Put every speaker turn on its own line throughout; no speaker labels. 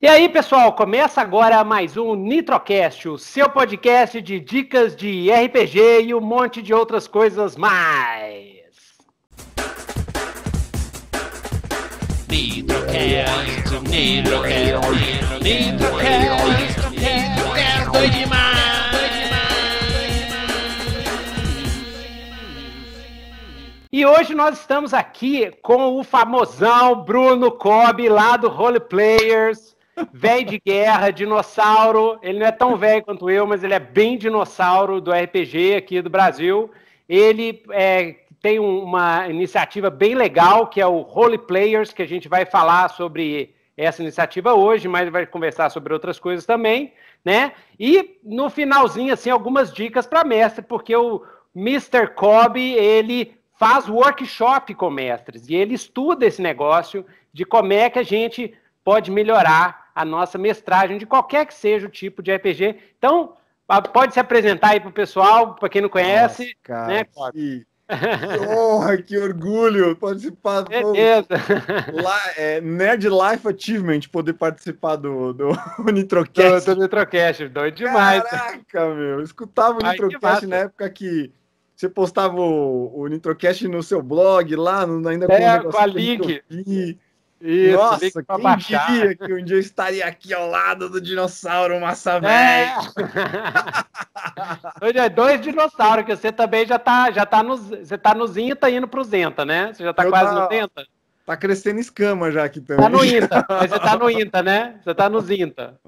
E aí, pessoal, começa agora mais um Nitrocast, o seu podcast de dicas de RPG e um monte de outras coisas mais. Nitrocast, Nitrocast, Nitrocast, Nitrocast, doido demais. E hoje nós estamos aqui com o famosão Bruno Cobb, lá do Role Players velho de guerra, dinossauro. Ele não é tão velho quanto eu, mas ele é bem dinossauro do RPG aqui do Brasil. Ele é, tem uma iniciativa bem legal, que é o Holy Players, que a gente vai falar sobre essa iniciativa hoje, mas vai conversar sobre outras coisas também, né? E no finalzinho, assim, algumas dicas para mestre, porque o Mr. Kobe ele faz workshop com mestres e ele estuda esse negócio de como é que a gente pode melhorar a nossa mestragem de qualquer que seja o tipo de RPG. Então, pode se apresentar aí para o pessoal, para quem não conhece. Nossa, cara, né? que,
honra, que orgulho participar do
é, Nerd Life
Achievement, poder participar do, do Nitrocast. Do, do Nitrocast, doido demais. Caraca, meu, escutava o Nitrocast na época que você postava o, o Nitrocast no seu blog lá, no, ainda com é, um com a link. Isso, Nossa, que quem baixar. diria
que um dia eu estaria aqui ao lado do dinossauro massa velho. É. dois dinossauros, que você também já tá, já tá nos, você tá nos Inta indo pro Zenta, né? Você já tá eu quase tá, no Zenta.
Tá crescendo escama já aqui também. Tá no Inta, mas você tá
no Inta, né? Você tá nos Inta.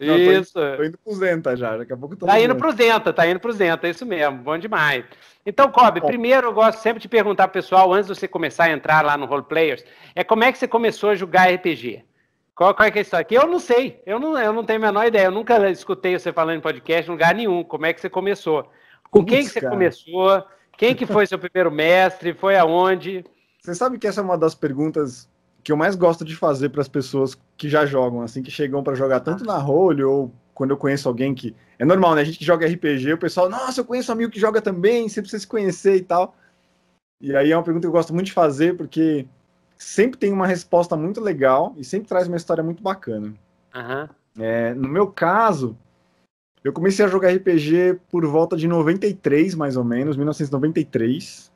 Não, isso. Tô indo, tô indo
pro Zenta já, daqui a pouco eu tô Tá indo pro
Zenta, tá indo pro Zenta, é isso mesmo, bom demais. Então, Cobb, primeiro eu gosto sempre de perguntar pessoal, antes de você começar a entrar lá no Roleplayers, é como é que você começou a jogar RPG? Qual, qual é, é, a história? Que eu não sei, eu não, eu não tenho a menor ideia, eu nunca escutei você falando em podcast em lugar nenhum, como é que você começou? Com quem que você cara. começou? Quem que foi seu primeiro mestre? Foi aonde?
Você sabe que essa é uma das perguntas que eu mais gosto de fazer para as pessoas que já jogam, assim, que chegam para jogar tanto na Role ou quando eu conheço alguém que é normal, né? A gente que joga RPG, o pessoal, nossa, eu conheço um amigo que joga também, você precisa se conhecer e tal. E aí é uma pergunta que eu gosto muito de fazer, porque sempre tem uma resposta muito legal e sempre traz uma história muito bacana. Uhum. É, no meu caso, eu comecei a jogar RPG por volta de 93, mais ou menos, 1993.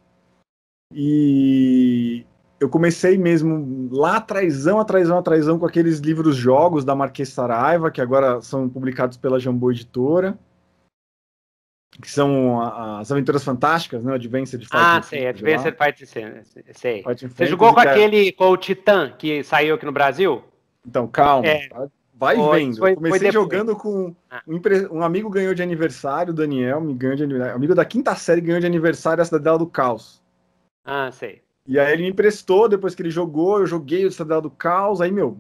E eu comecei mesmo lá traição, atrásão, traição com aqueles livros jogos da Marquês Saraiva, que agora são publicados pela Jambô Editora, que são as Aventuras Fantásticas, né? Adventure de Ah, sei, Adventure
Fighting sei. Você jogou com aquele, com o Titã, que saiu aqui no Brasil? Então, calma. É. Vai foi, vendo. Foi, comecei foi jogando
com. Um, impre... Ah. um, amigo ganhou de aniversário, Daniel, me ganhou de aniversário. Um amigo da quinta série ganhou de aniversário a Cidadela do Caos. Ah, sei. E aí ele me emprestou, depois que ele jogou, eu joguei o Estadela do Caos, aí, meu,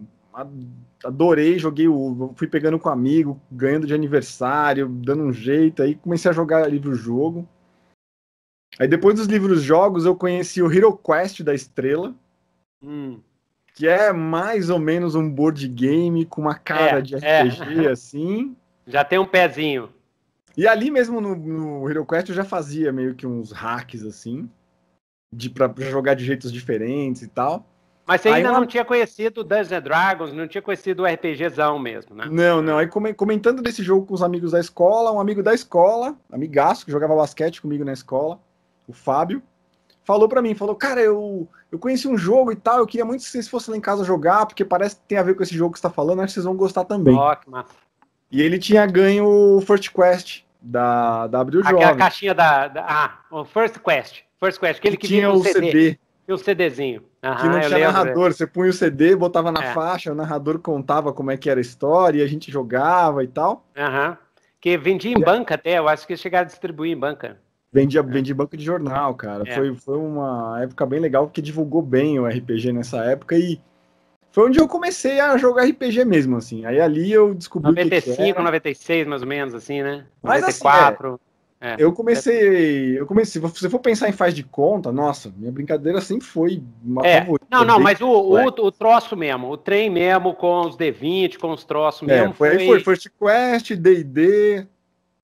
adorei, joguei o. Fui pegando com um amigo, ganhando de aniversário, dando um jeito, aí comecei a jogar livro-jogo. Aí depois dos livros jogos, eu conheci o Hero Quest da Estrela. Hum. Que é mais ou menos um board game com uma cara é, de RPG, é. assim.
Já tem um pezinho.
E ali mesmo no, no Quest eu já fazia meio que uns hacks assim de para jogar de jeitos diferentes e tal. Mas você ainda uma... não
tinha conhecido Dungeons Dragons, não tinha conhecido o RPGzão mesmo,
né? Não, não. Aí comentando desse jogo com os amigos da escola, um amigo da escola, amigaço que jogava basquete comigo na escola, o Fábio, falou para mim, falou, cara, eu, eu conheci um jogo e tal, eu queria muito que vocês fossem lá em casa jogar, porque parece que tem a ver com esse jogo que você tá falando, acho que vocês vão gostar também. Ó, que massa. E ele tinha ganho o First Quest da, da Abril Aquela caixinha
da, da... Ah, o First Quest. First Quest, aquele que, que tinha o CD. CD. E o CDzinho. Aham, que não tinha lembro, narrador,
é. você punha o CD, botava na é. faixa, o narrador contava como é que era a história, e a gente jogava e tal.
Aham. Que vendia em banca até, eu acho que chegaram a distribuir em banca.
Vendia, é. vendia banco de jornal, cara. É. Foi, foi uma época bem legal, porque divulgou bem o RPG nessa época e foi onde eu comecei a jogar RPG mesmo, assim. Aí ali eu descobri 95, que que 95,
96, mais ou menos, assim, né? Mas, 94. Assim, é, é, eu comecei.
Eu comecei. Se você for pensar em faz de conta, nossa, minha brincadeira sempre foi uma é. favorita. Não, não, mas o, o,
o, troço mesmo, o trem mesmo, com os D20, com os troços é, mesmo. É, foi, foi... foi First Quest, DD.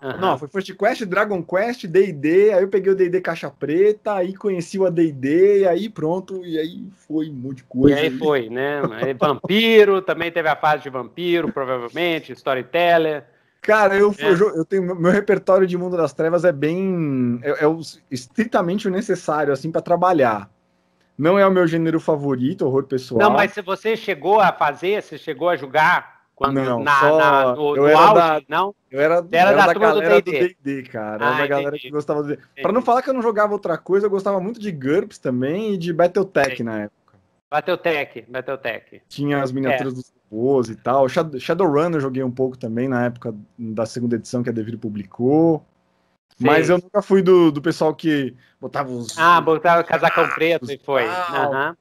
Uhum. Não, foi
First Quest, Dragon Quest, DD. Aí eu peguei o DD Caixa Preta, aí conheci o D&D, aí pronto, e aí foi um monte de
coisa. E aí foi, né? Vampiro, também teve a fase de Vampiro, provavelmente, Storyteller.
Cara, eu, é. eu, eu, tenho meu repertório de Mundo das Trevas é bem é, é estritamente o necessário assim para trabalhar. Não é o meu gênero favorito, horror pessoal. Não, mas
se você chegou a fazer, você chegou a jogar quando não, na, só... na, no, eu no era auge, da, não? Eu era, eu era, era da, turma galera do D&D,
cara. Ah, era da galera que gostava de. Pra não falar que eu não jogava outra coisa, eu gostava muito de GURPS também e de Battletech entendi. na época.
Battletech, Battletech.
Tinha as miniaturas é. dos e tal. Shadowrunner eu joguei um pouco também na época da segunda edição que a Devir publicou.
Sim. Mas eu nunca
fui do, do pessoal que botava os.
Ah, botava casaca preto e foi. uhum,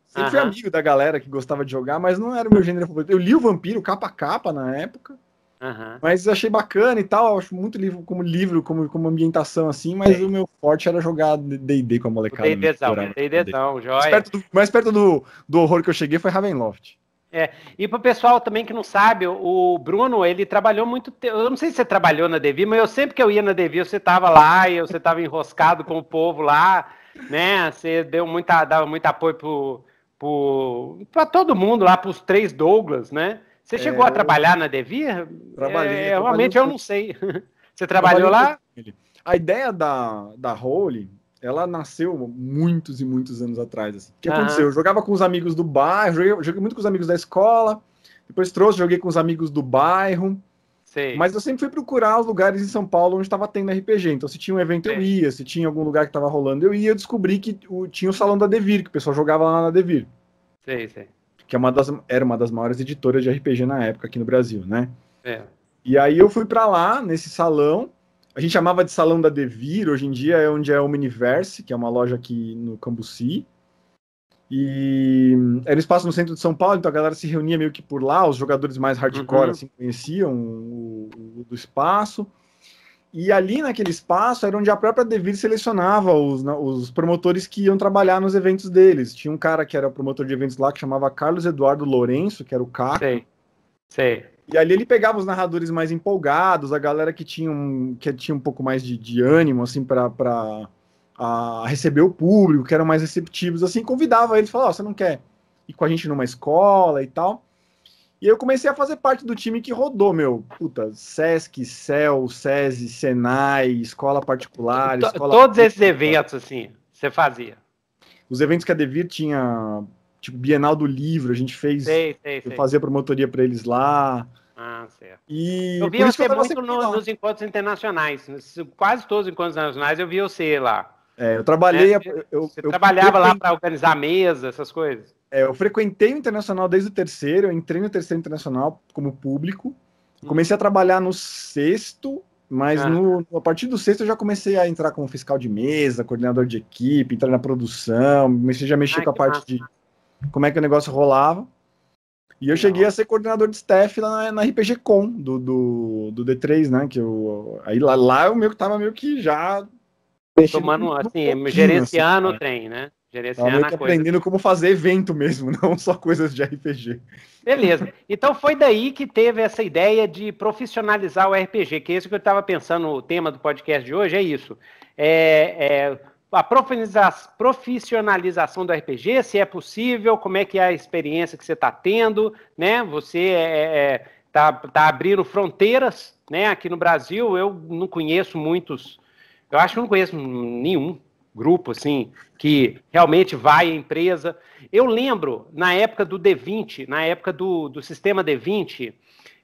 sempre uhum. fui amigo
da galera que gostava de jogar, mas não era o meu gênero favorito. Eu li o Vampiro capa a capa na época. Uhum. Mas achei bacana e tal, acho muito livro como livro, como, como ambientação assim, mas Sim. o meu forte era jogar D&D com a molecada. Né, D&Dzão,
D&Dzão, joia. Mais perto, do,
mais perto do, do horror que eu cheguei foi Ravenloft.
É. E o pessoal também que não sabe, o Bruno, ele trabalhou muito tempo. Eu não sei se você trabalhou na Devi, mas eu sempre que eu ia na Devi, você estava lá e você estava enroscado com o povo lá, né? Você deu muita, dava muito apoio pro, pro, todo mundo lá, para os três Douglas, né? Você chegou é, a trabalhar na Devi? É, trabalhei. É, realmente trabalhei eu não sei. Você trabalhou lá?
A ideia da, da Role ela nasceu muitos e muitos anos atrás. Assim. O que ah. aconteceu? Eu jogava com os amigos do bairro, joguei, joguei, muito com os amigos da escola, depois trouxe, joguei com os amigos do bairro. Sei. Mas eu sempre fui procurar os lugares em São Paulo onde estava tendo RPG. Então, se tinha um evento, Sei. eu ia. Se tinha algum lugar que estava rolando, eu ia. Eu descobri que o, tinha o salão da Devir, que o pessoal jogava lá na Devir. Sei, sei. Que é uma das, era uma das maiores editoras de RPG na época aqui no Brasil, né? É. E aí eu fui para lá, nesse salão, a gente chamava de Salão da Devir, hoje em dia é onde é o Miniverse, que é uma loja aqui no Cambuci. E era um espaço no centro de São Paulo, então a galera se reunia meio que por lá, os jogadores mais hardcore uhum. assim, conheciam o, o, do espaço. E ali naquele espaço era onde a própria Devir selecionava os, os promotores que iam trabalhar nos eventos deles. Tinha um cara que era promotor de eventos lá que chamava Carlos Eduardo Lourenço, que era o Caco. Sei. Sei. E ali ele pegava os narradores mais empolgados, a galera que tinha um, que tinha um pouco mais de, de ânimo, assim, para receber o público, que eram mais receptivos, assim, convidava eles, falava, oh, você não quer ir com a gente numa escola e tal. E eu comecei a fazer parte do time que rodou, meu. Puta, Sesc, Cel, SESI, Senai, escola particular, escola Todos esses eventos,
assim, você fazia?
Os eventos que a Devir tinha tipo Bienal do Livro, a gente fez. Sei, sei, eu sei. fazia promotoria para eles lá.
Ah, certo.
E eu vi você eu muito no, nos
encontros internacionais. Quase todos os encontros internacionais eu vi você lá.
É, eu trabalhei.
Né? eu, você eu trabalhava lá para organizar mesa, essas coisas?
É, eu frequentei o internacional desde o terceiro, eu entrei no terceiro internacional como público. Hum. Comecei a trabalhar no sexto, mas ah. no, a partir do sexto eu já comecei a entrar como fiscal de mesa, coordenador de equipe, entrar na produção, comecei já mexer com a parte massa. de como é que o negócio rolava. E eu cheguei a ser coordenador de staff lá na, RPG Com do, do, do, D3, né? Que eu, aí lá, lá eu
meio que tava meio que já. Tomando, assim, gerenciando assim, no né. trem, né? Gerenciando meio que aprendendo
coisa. como fazer evento mesmo, não só coisas de RPG.
Beleza. Então foi daí que teve essa ideia de profissionalizar o RPG, que é isso que eu estava pensando, o tema do podcast de hoje é isso. É, é a profissionalização do RPG, se é possível, como é que é a experiência que você está tendo, né? Você está é, é, é tá, tá abrindo fronteiras, né? Aqui no Brasil eu não conheço muitos, eu acho que não conheço nenhum grupo assim que realmente vai à empresa. Eu lembro na época do D20, na época do, do sistema D20,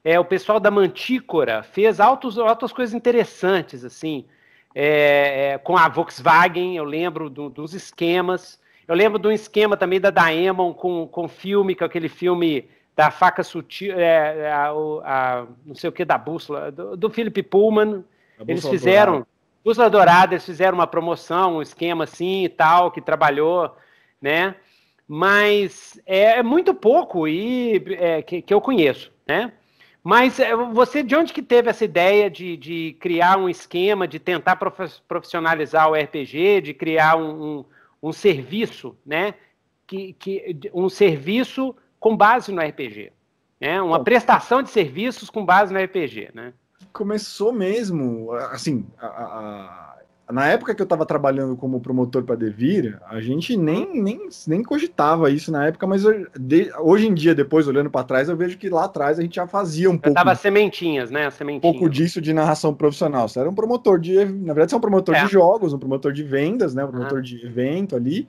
é, o pessoal da Mantícora fez altos, altas coisas interessantes assim é, é, com a Volkswagen, eu lembro do, dos esquemas. Eu lembro de um esquema também da Daemon com, com filme, com aquele filme da faca sutil, é, a, a, não sei o que, da bússola, do, do Philip Pullman. A eles fizeram, dourada. Bússola Dourada, eles fizeram uma promoção, um esquema assim e tal, que trabalhou, né? Mas é, é muito pouco e é, que, que eu conheço, né? Mas é, você, de onde que teve essa ideia de, de criar um esquema, de tentar profissionalizar o RPG, de criar um, um, um serviço, né? Que, que, um serviço com base no RPG, né? Uma Bom, prestação de serviços com base no RPG, né?
Começou mesmo, assim, a, a na época que eu estava trabalhando como promotor para Devir, a gente nem, nem, nem cogitava isso na época, mas eu, de, hoje em dia, depois olhando para trás, eu vejo que lá atrás a gente já fazia um eu pouco. Tava
sementinhas, né? Sementinhas. Um pouco
disso de narração profissional. Você era um promotor de. Na verdade, você é um promotor é. de jogos, um promotor de vendas, né? Um promotor ah. de evento ali.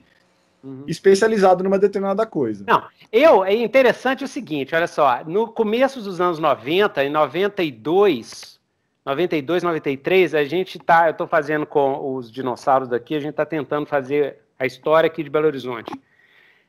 Uhum. especializado numa determinada coisa.
Não, eu é interessante o seguinte, olha só, no começo dos anos 90, em 92, 92, 93, a gente tá, eu estou fazendo com os dinossauros daqui, a gente está tentando fazer a história aqui de Belo Horizonte,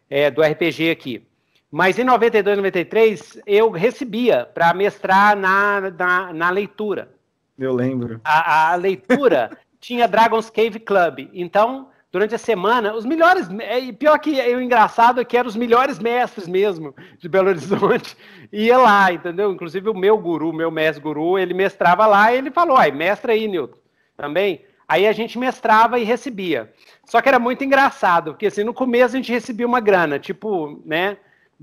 é, do RPG aqui. Mas em 92, 93, eu recebia para mestrar na, na, na, leitura. Eu lembro. A, a leitura tinha Dragon's Cave Club. Então, durante a semana, os melhores, é, e pior que é, o engraçado é que eram os melhores mestres mesmo de Belo Horizonte, ia lá, entendeu? Inclusive o meu guru, meu mestre guru, ele mestrava lá e ele falou, ai, mestra aí, Newton, também. Aí a gente mestrava e recebia. Só que era muito engraçado, porque assim, no começo a gente recebia uma grana, tipo, né,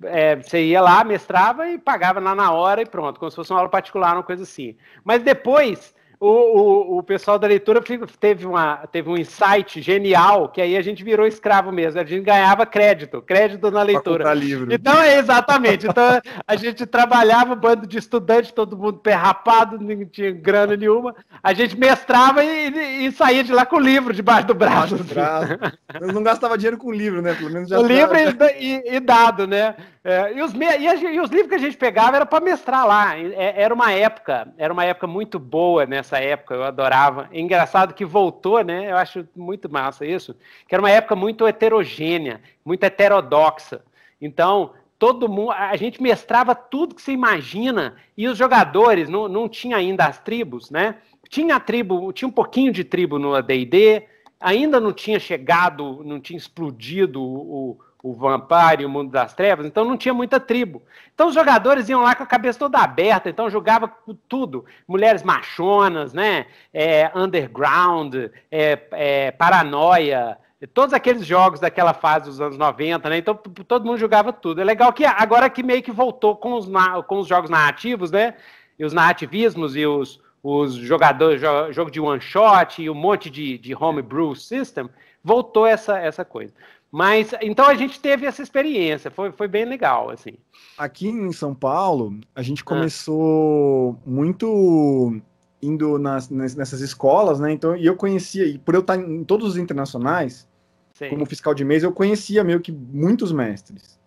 é, você ia lá, mestrava e pagava lá na hora e pronto, como se fosse uma aula particular, uma coisa assim. Mas depois o, o, o pessoal da leitura teve, uma, teve um insight genial, que aí a gente virou escravo mesmo, a gente ganhava crédito, crédito na leitura. Livro. Então, é exatamente. Então, a gente trabalhava, um bando de estudantes todo mundo perrapado, não tinha grana nenhuma. A gente mestrava e, e saía de lá com o livro debaixo do braço. Debaixo do assim. braço. Assim. não gastava dinheiro com o livro, né? Pelo menos já o livro e, e, e dado, né? É, e, os e, a... e, os livros que a gente pegava era para mestrar lá. É, era uma época, era uma época muito boa nessa época, eu adorava. É engraçado que voltou, né? Eu acho muito massa isso. Que era uma época muito heterogênea, muito heterodoxa. Então, todo mundo, a gente mestrava tudo que você imagina, e os jogadores, não, não tinha ainda as tribos, né? Tinha tribo, tinha um pouquinho de tribo no AD&D, ainda não tinha chegado, não tinha explodido o o Vampire o Mundo das Trevas, então não tinha muita tribo. Então os jogadores iam lá com a cabeça toda aberta, então jogava tudo. Mulheres machonas, né? É, underground, é, é, paranoia, todos aqueles jogos daquela fase dos anos 90, né? Então todo mundo jogava tudo. É legal que agora que meio que voltou com os, com os jogos narrativos, né? E os narrativismos e os, os jogadores, jogo de one shot e um monte de, de homebrew system, voltou essa, essa coisa. Mas então a gente teve essa experiência, foi, foi bem legal, assim.
Aqui em São Paulo, a gente ah. começou ah. muito indo nas, nessas escolas, né? Então, e eu conhecia, e por eu estar em todos os internacionais, Sim. como fiscal de mês, eu conhecia meio que muitos mestres.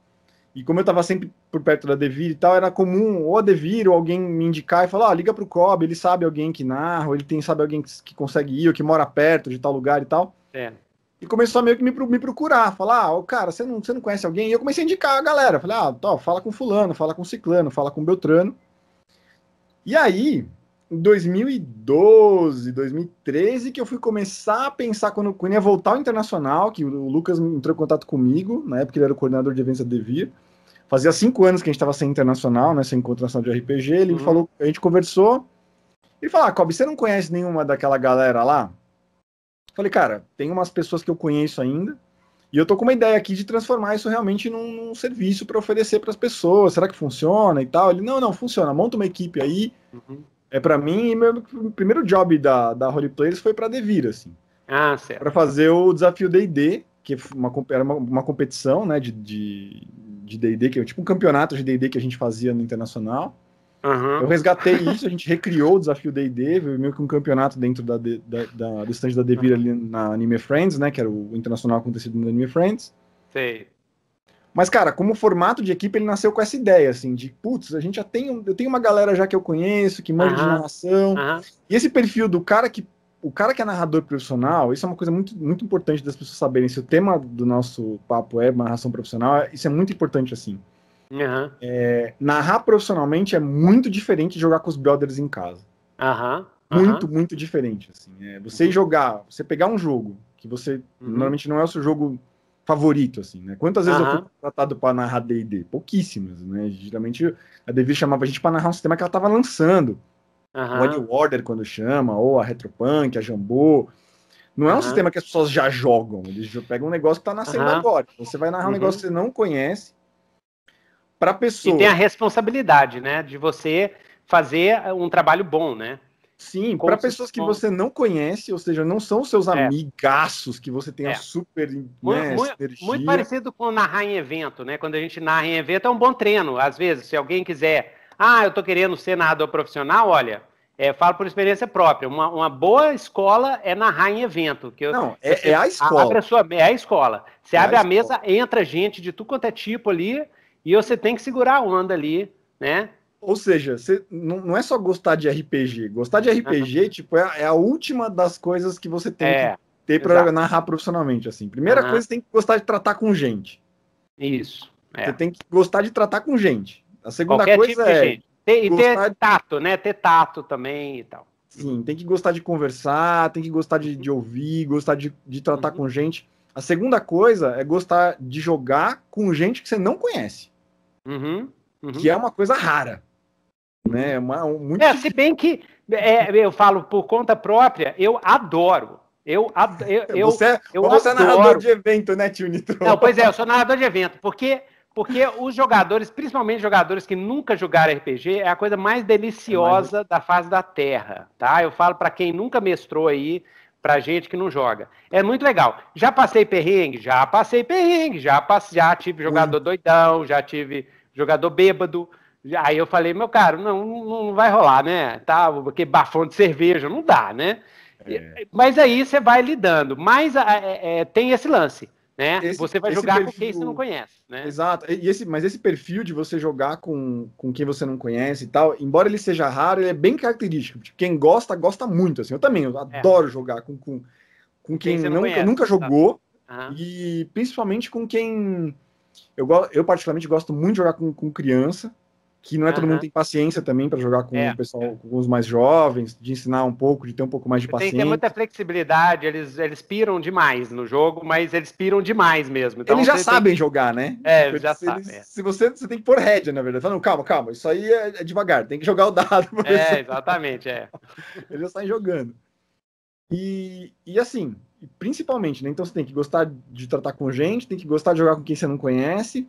E como eu estava sempre por perto da Devir e tal, era comum ou a Devir ou alguém me indicar e falar, liga liga pro Cobb, ele sabe alguém que narra, ou ele tem, sabe alguém que, que consegue ir, ou que mora perto de tal lugar e tal. É e começou a meio que me, me procurar, falar, ah, cara, você não, você não conhece alguém? E eu comecei a indicar a galera, falei, ah, fala com fulano, fala com ciclano, fala com beltrano. E aí, em 2012, 2013, que eu fui começar a pensar quando, quando ia voltar ao Internacional, que o Lucas entrou em contato comigo, na época ele era o coordenador de eventos da Devir, fazia cinco anos que a gente estava sem Internacional, né, sem encontro nacional de RPG, ele uhum. falou, a gente conversou, ele falou, ah, Cobb, você não conhece nenhuma daquela galera lá? Falei, cara, tem umas pessoas que eu conheço ainda, e eu tô com uma ideia aqui de transformar isso realmente num, num serviço para oferecer para as pessoas. Será que funciona e tal? Ele, não, não, funciona. Monta uma equipe aí. Uhum. É para mim. E meu primeiro job da, da Holy Players foi para Devir, assim.
Ah, certo. Para
fazer o desafio D&D, que é uma, era uma, uma, competição, né, de D&D, de, de que é tipo um campeonato de D&D que a gente fazia no internacional.
Uhum. Eu resgatei isso,
a gente recriou o desafio D&D, meio que um campeonato dentro da, da, da, do stand da Devir ali na Anime Friends, né? Que era o internacional acontecido no Anime Friends. Sei. Mas, cara, como formato de equipe, ele nasceu com essa ideia, assim, de, putz, a gente já tem, eu tenho uma galera já que eu conheço, que manda uhum. de narração, uhum. e esse perfil do cara que, o cara que é narrador profissional, isso é uma coisa muito, muito importante das pessoas saberem, se o tema do nosso papo é narração profissional, isso é muito importante, assim. Uhum. É, narrar profissionalmente é muito diferente de jogar com os brothers em casa.
Uhum. Muito,
muito diferente. Assim. É, você uhum. jogar, você pegar um jogo que você uhum. normalmente não é o seu jogo favorito, assim, né? Quantas vezes eu fui contratado para narrar D&D? Pouquíssimas, né? Geralmente a Devir chamava a gente para narrar um sistema que ela estava lançando. Uhum. O Order quando chama, ou a Retropunk, a Jambô. Não é um sistema que as pessoas já jogam, eles pegam um negócio que tá nascendo uhum. agora. Você vai narrar um uhum. negócio que você não conhece,
para a pessoa. E tem a responsabilidade, né, de você fazer um trabalho bom, né? Sim, para pessoas que você
não conhece, ou seja, não são seus é. amigaços que você tem é. a super né, muito, energia. muito parecido
com narrar em evento, né? Quando a gente narra em evento é um bom treino. Às vezes, se alguém quiser, ah, eu tô querendo ser narrador profissional, olha, é, falo por experiência própria. Uma, uma boa escola é narrar em evento. Que não, é, você, é, a escola. Abre a sua, é a escola. Você é abre a, a mesa, entra gente de tudo quanto é tipo ali, e você tem que segurar a onda ali, né? Ou seja, você
não, é só gostar de RPG. Gostar de RPG, uhum. tipo, é, é, a última das coisas que você tem é, que ter para narrar profissionalmente, assim. Primeira uhum. coisa, você tem que gostar de tratar com gente. Isso. É. Você tem que gostar de tratar com gente. A segunda Qualquer coisa tipo é. Ter, e ter de...
tato, né? Ter tato também e tal.
Sim, tem que gostar de conversar, tem que gostar de, de ouvir, gostar de, de tratar uhum. com gente. A segunda coisa é gostar de jogar com gente que você não conhece. Uhum, uhum. Que é uma coisa rara.
Né? É uma, muito é, se bem que é, eu falo por conta própria, eu adoro. Eu, é, eu, você, eu, eu você adoro. é narrador de
evento, né, Tio Nitro? Não, pois
é, eu sou narrador de evento, porque porque os jogadores, principalmente jogadores que nunca jogaram RPG, é a coisa mais deliciosa é mais... da face da Terra, tá? Eu falo para quem nunca mestrou aí, pra gente que não joga. É muito legal. Já passei perrengue? Já passei perrengue, já, passei, já tive jogador doidão, já tive jogador bêbado. Aí eu falei, meu caro, não, não, vai rolar, né? Tá, porque bafão de cerveja, não dá, né? É. Eh, mas aí você vai lidando. Mas é, é, tem esse lance, né? Esse, você vai jogar perfil... com quem você não conhece,
né? Exato. E esse, mas esse perfil de você jogar com, com quem você não conhece e tal, embora ele seja raro, ele é bem característico. Tipo, quem gosta, gosta muito. Assim, eu também, eu é. adoro jogar com, com, com quem, quem não, não conhece, nunca jogou. Tá? Uhum. E principalmente com quem eu, eu particularmente gosto muito de jogar com, com criança, que não é todo mundo tem paciência também para jogar com é, o pessoal, é. com os mais jovens, de ensinar um pouco, de ter um pouco mais de paciência. Tem que ter muita
flexibilidade, eles, eles piram demais no jogo, mas eles piram demais mesmo. Então, eles já sabem
jogar, né?
É, eles já sabem. É.
Se você, você tem que pôr rédea, na verdade. Falando, calma, calma, isso aí é, é devagar, tem que jogar o dado. É,
exatamente, é.
eles já saem jogando. E, e assim, principalmente, né? Então você tem que gostar de tratar com gente, tem que gostar de jogar com quem você não conhece.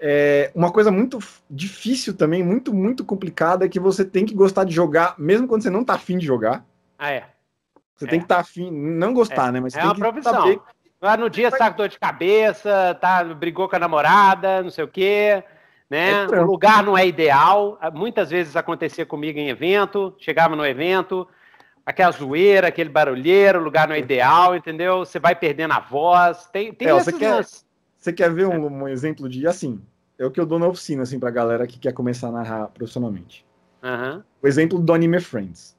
É uma coisa muito difícil também, muito, muito complicada, é que você tem que gostar de jogar, mesmo quando você não tá afim de jogar. Ah, é. Você é. tem que estar tá afim, não gostar, é. né? Mas é uma profissão. Saber...
Mas é no dia você tá com dor de cabeça, tá, brigou com a namorada, não sei o quê. Né? É o lugar não é ideal. Muitas vezes acontecia comigo em evento, chegava no evento, aquela zoeira, aquele barulheiro, o lugar não é ideal, entendeu? Você vai perdendo a voz, tem, tem é, você quer,
você quer ver é. um, um, exemplo de, assim, é o que eu dou na oficina, assim, pra galera que quer começar a narrar profissionalmente. Uhum. O exemplo do anime Friends,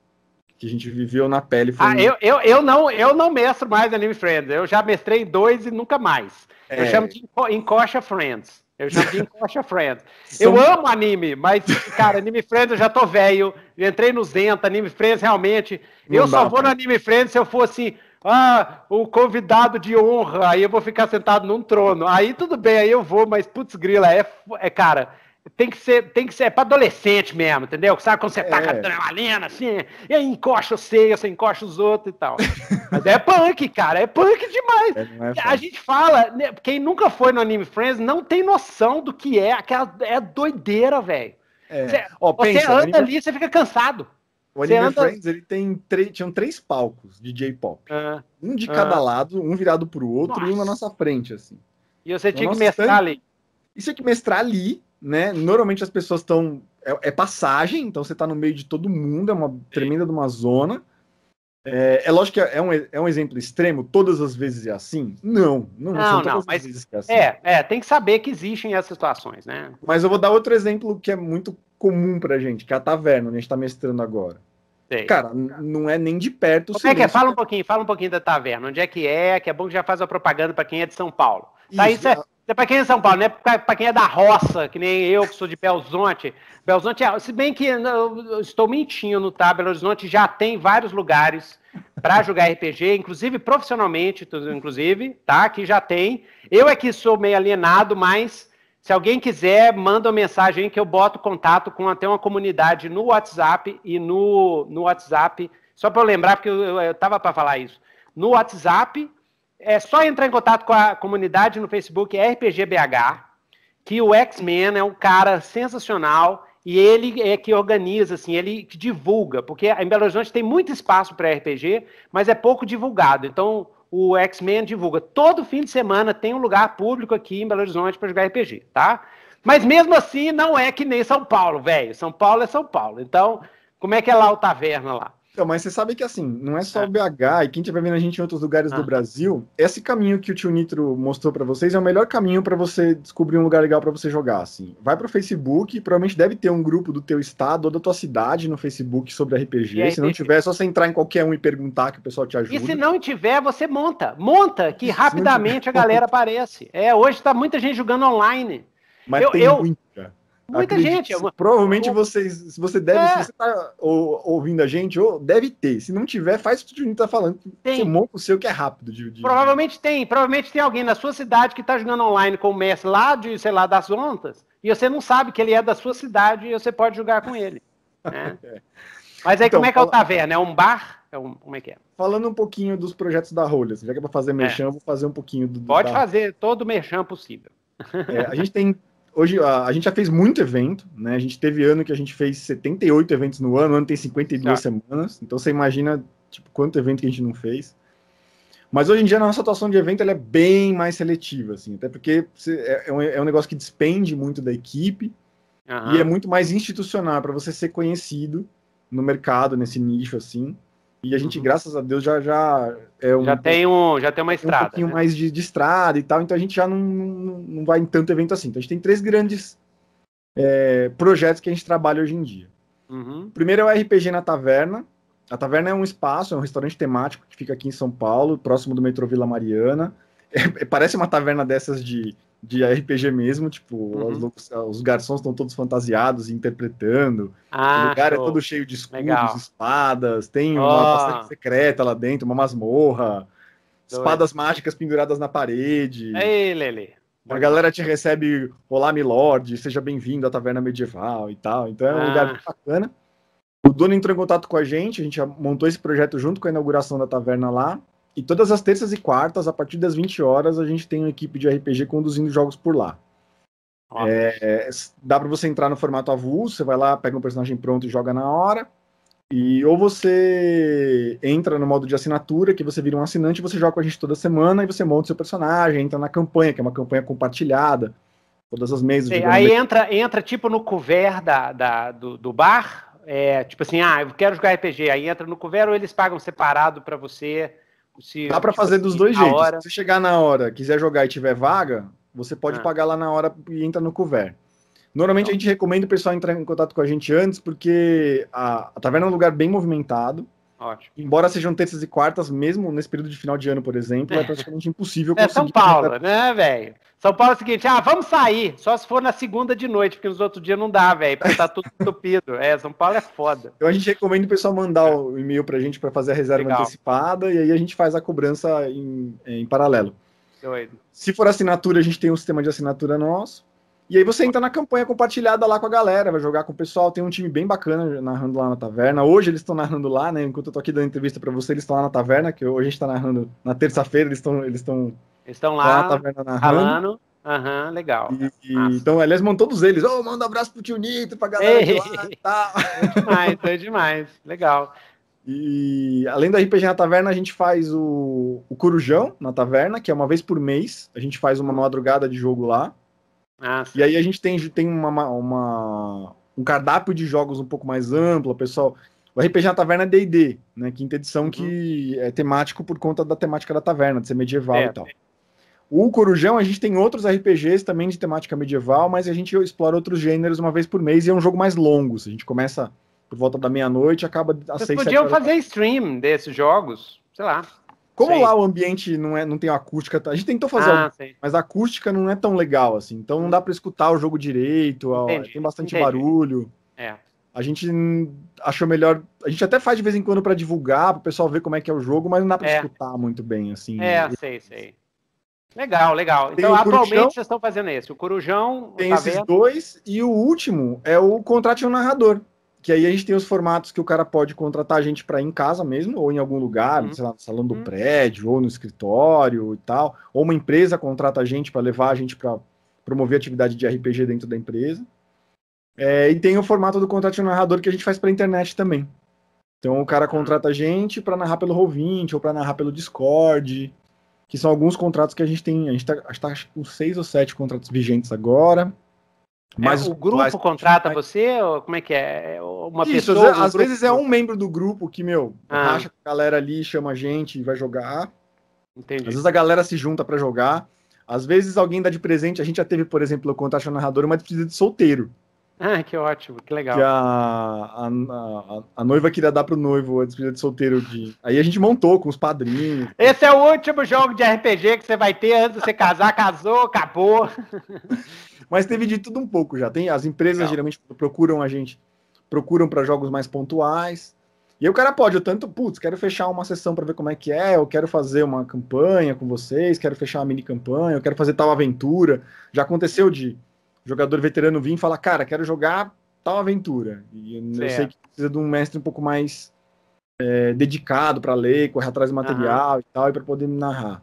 que a gente viveu na pele. Foi ah, eu,
eu, eu, não, eu não mestro mais anime Friends, eu já mestrei dois e nunca mais. É... Eu chamo de encoxa Friends. Eu já vim Coxa Friend. Eu amo anime, mas, cara, Anime Friends eu já tô velho. Entrei nos Zenta, Anime Friends realmente. Não eu dá, só vou no Anime Friends se eu for assim, ah, o convidado de honra, aí eu vou ficar sentado num trono. Aí tudo bem, aí eu vou, mas putz grila, é, é cara, tem que ser, tem que ser, é pra adolescente mesmo, entendeu? Sabe quando você tá é. taca adrenalina, assim, e aí encosta você, seio, você encosta os outros e tal. Mas é punk, cara, é punk demais. É, é a gente fala, né, quem nunca foi no Anime Friends não tem noção do que é, aquela é, é doideira, velho. É. Você, você, anda anime... ali, você fica cansado. O Anime anda... Friends,
ele tem três, tinham três palcos de J-pop. Ah, um de ah, cada lado, um virado pro outro nossa. e um na nossa frente, assim.
E você tinha que mestrar stand... ali.
isso é que mestrar ali né? Normalmente as pessoas estão. É, é, passagem, então você está no meio de todo mundo, é uma tremenda de uma zona. É, é lógico que é um, é um exemplo extremo, todas as vezes é assim? Não, não, não, não mas
é, assim. é, é, tem que saber que existem essas situações, né?
Mas eu vou dar outro exemplo que é muito comum pra gente, que é a taverna, onde a gente tá mestrando agora. Sei. Cara, não é nem de perto Como é que é? Fala um
pouquinho, fala um pouquinho da taverna, onde é que é, que é bom que já faz a propaganda para quem é de São Paulo. Tá, isso, isso, é, é para quem é de São Paulo, né? Para quem é da roça, que nem eu, que sou de Belzonte. Belzonte é, se bem que eu estou mentindo, tá? Belo Horizonte já tem vários lugares para jogar RPG, inclusive profissionalmente, inclusive, tá? Que já tem. Eu é que sou meio alienado, mas se alguém quiser, manda uma mensagem que eu boto contato com até uma comunidade no WhatsApp e no, no WhatsApp, só para eu lembrar, porque eu estava para falar isso. No WhatsApp é só entrar em contato com a comunidade no Facebook RPGBH, que o X-Men é um cara sensacional e ele é que organiza, assim, ele que divulga, porque em Belo Horizonte tem muito espaço para RPG, mas é pouco divulgado. Então o X-Men divulga. Todo fim de semana tem um lugar público aqui em Belo Horizonte para jogar RPG, tá? Mas mesmo assim, não é que nem São Paulo, velho. São Paulo é São Paulo. Então, como é que é lá o Taverna lá? Então, mas você sabe que assim, não é só é. o BH
e quem estiver vendo a gente em outros lugares ah. do Brasil, esse caminho que o tio Nitro mostrou para vocês é o melhor caminho para você descobrir um lugar legal para você jogar, assim. Vai pro Facebook, provavelmente deve ter um grupo do teu estado ou da tua cidade no Facebook sobre RPG. Aí, se não tiver, é só você entrar em qualquer um e perguntar que o pessoal te
ajuda. E se não tiver, você monta. Monta, que rapidamente a galera aparece. É, hoje tá muita gente jogando online. Mas eu, tem eu... muita. Muita gente. É uma... Provavelmente uma... vocês,
se você deve, é. se você tá ou, ouvindo a gente, ou deve ter. Se não tiver, faz o que o Juninho tá falando. Tem. Você monta o seu que é rápido. De, de...
Provavelmente tem. Provavelmente tem alguém na sua cidade que tá jogando online com o Messi lá de, sei lá, das ontas, e você não sabe que ele é da sua cidade e você pode jogar com ele. Né? é. Mas aí então, como é que fala... é o taverna? É um bar? É um... Como é que é? Falando
um pouquinho dos projetos da Rolhas, assim, já que é pra fazer é. merchan, é. vou fazer um pouquinho do. do Pode da...
fazer todo o merchan possível. É, a
gente tem hoje a, a, gente já fez muito evento, né? A gente teve ano que a gente fez 78 eventos no ano, ano tem 52 ah. semanas, então você imagina tipo, quanto evento que a gente não fez. Mas hoje em dia a nossa atuação de evento é bem mais seletiva, assim, até porque é, é, um, é um negócio que despende muito da equipe uhum. e é muito mais institucional para você ser conhecido no mercado, nesse nicho, assim. E a gente, uhum. graças a Deus, já já é um, já tem
um já tem uma estrada, um pouquinho
né? mais de, de, estrada e tal. Então a gente já não, não vai em tanto evento assim. Então a gente tem três grandes é, projetos que a gente trabalha hoje em dia. Uhum. Primeiro é o RPG na Taverna. A Taverna é um espaço, é um restaurante temático que fica aqui em São Paulo, próximo do metrô Vila Mariana. É, é parece uma taverna dessas de de RPG mesmo, tipo, uhum. os, ah, os, garçons estão todos fantasiados e interpretando. Ah, o lugar é show. é todo cheio de escudos, Legal. espadas, tem oh. uma passagem secreta lá dentro, uma masmorra, espadas mágicas penduradas na parede. Ei, Lele. A galera te recebe, olá, milord, seja bem-vindo à taverna medieval e tal. Então é um ah. lugar bacana. O dono entrou em contato com a gente, a gente montou esse projeto junto com a inauguração da taverna lá. E todas as terças e quartas, a partir das 20 horas, a gente tem uma equipe de RPG conduzindo jogos por lá. É, dá para você entrar no formato avulso, você vai lá, pega um personagem pronto e joga na hora. E ou você entra no modo de assinatura, que você vira um assinante, você joga com a gente toda semana e você monta seu personagem, entra na campanha, que é uma campanha compartilhada, todas as mesas. Sei, aí
entra, entra tipo no couvert da, da do, do, bar, é, tipo assim, ah, eu quero jogar RPG, aí entra no couvert ou eles pagam separado para você se, Dá para tipo fazer dos assim, dois jeitos. Hora... Se
chegar na hora, quiser jogar e tiver vaga, você pode ah. pagar lá na hora e entra no couvert. Normalmente então. a gente recomenda o pessoal entrar em contato com a gente antes, porque a, a taverna é um lugar bem movimentado. Ótimo. Embora sejam terças e quartas, mesmo nesse período de final de ano, por exemplo, é, é. praticamente impossível conseguir. É São Paulo,
tentar... né, velho? São Paulo é o seguinte: ah, vamos sair, só se for na segunda de noite, porque nos outros dias não dá, velho, porque tá tudo entupido. É, São Paulo é foda.
Então a gente recomenda o pessoal mandar o e-mail pra gente para fazer a reserva Legal. antecipada e aí a gente faz a cobrança em, em paralelo. Doido. Se for assinatura, a gente tem um sistema de assinatura nosso. E aí você entra na campanha compartilhada lá com a galera, vai jogar com o pessoal, tem um time bem bacana narrando lá na taverna. Hoje eles estão narrando lá, né? Enquanto eu tô aqui dando entrevista para você, eles estão lá na taverna, que hoje a gente tá narrando na terça-feira, eles estão eles estão
estão lá, lá na taverna narrando. Aham, uhum, legal. E, e,
então, aliás, mandam todos eles. Ô, oh,
manda um abraço pro tio Nito, pra galera Ei, de lá e demais, foi demais. Legal.
E além da RPG na taverna, a gente faz o, o Corujão na taverna, que é uma vez por mês. A gente faz uma madrugada de jogo lá. Ah, e aí a gente tem, tem uma, uma, um cardápio de jogos um pouco mais amplo, pessoal. O RPG na Taverna é D&D, né? Quinta edição uhum. que é temático por conta da temática da taverna, de ser medieval é, e tal. O Corujão, a gente tem outros RPGs também de temática medieval, mas a gente explora outros gêneros uma vez por mês e é um jogo mais longo. Se a gente começa por volta da meia-noite, acaba às Vocês seis, podiam fazer
stream desses jogos, sei lá.
Como lá o ambiente não, é, não tem acústica, a gente tentou fazer, ah, algum, mas a acústica não é tão legal, assim. Então não dá para escutar o jogo direito, ó, tem bastante Entendi. barulho. É. A gente achou melhor. A gente até faz de vez em quando para divulgar, para o pessoal ver como é que é o jogo, mas não dá para é. escutar muito bem, assim. É, e...
sei, sei. Legal, legal. Tem então, atualmente vocês estão fazendo esse. O Corujão. Tem esses
dois, e o último é o de um Narrador. Que aí a gente tem os formatos que o cara pode contratar a gente para ir em casa mesmo, ou em algum lugar, uhum. sei lá, no salão do uhum. prédio, ou no escritório e tal. Ou uma empresa contrata a gente para levar a gente para promover atividade de RPG dentro da empresa. É, e tem o formato do contrato de narrador que a gente faz para internet também. Então o cara ah. contrata a gente para narrar pelo Roll20 ou para narrar pelo Discord, que são alguns contratos que a gente tem. A gente está tá com seis ou sete contratos vigentes agora.
É, mas é, o grupo mas, contrata você? Ou como é que é? é uma Isso, pessoa. Às, às grupo... vezes é um
membro do grupo que, meu, ah. acha que a galera ali chama a gente e vai jogar. Entendi. Às vezes a galera se junta para jogar. Às vezes alguém dá de presente. A gente já teve, por exemplo, o contato a narrador, uma despedida de solteiro.
Ah, que ótimo, que legal. Que a,
a, a, a noiva queria dar pro noivo a despedida de solteiro de. Aí a gente montou com os padrinhos.
Esse é o último jogo de RPG que você vai ter antes de você casar, casou, acabou.
Mas teve de tudo um pouco já. Tem, as empresas legal. geralmente procuram a gente, procuram para jogos mais pontuais. E aí o cara pode, eu tanto, putz, quero fechar uma sessão para ver como é que é, eu quero fazer uma campanha com vocês, quero fechar uma mini campanha, eu quero fazer tal aventura. Já aconteceu de jogador veterano vir e falar, cara, quero jogar tal aventura. E eu sei que precisa de um mestre um pouco mais é, dedicado para ler, correr atrás do material uhum. e tal, e para poder narrar.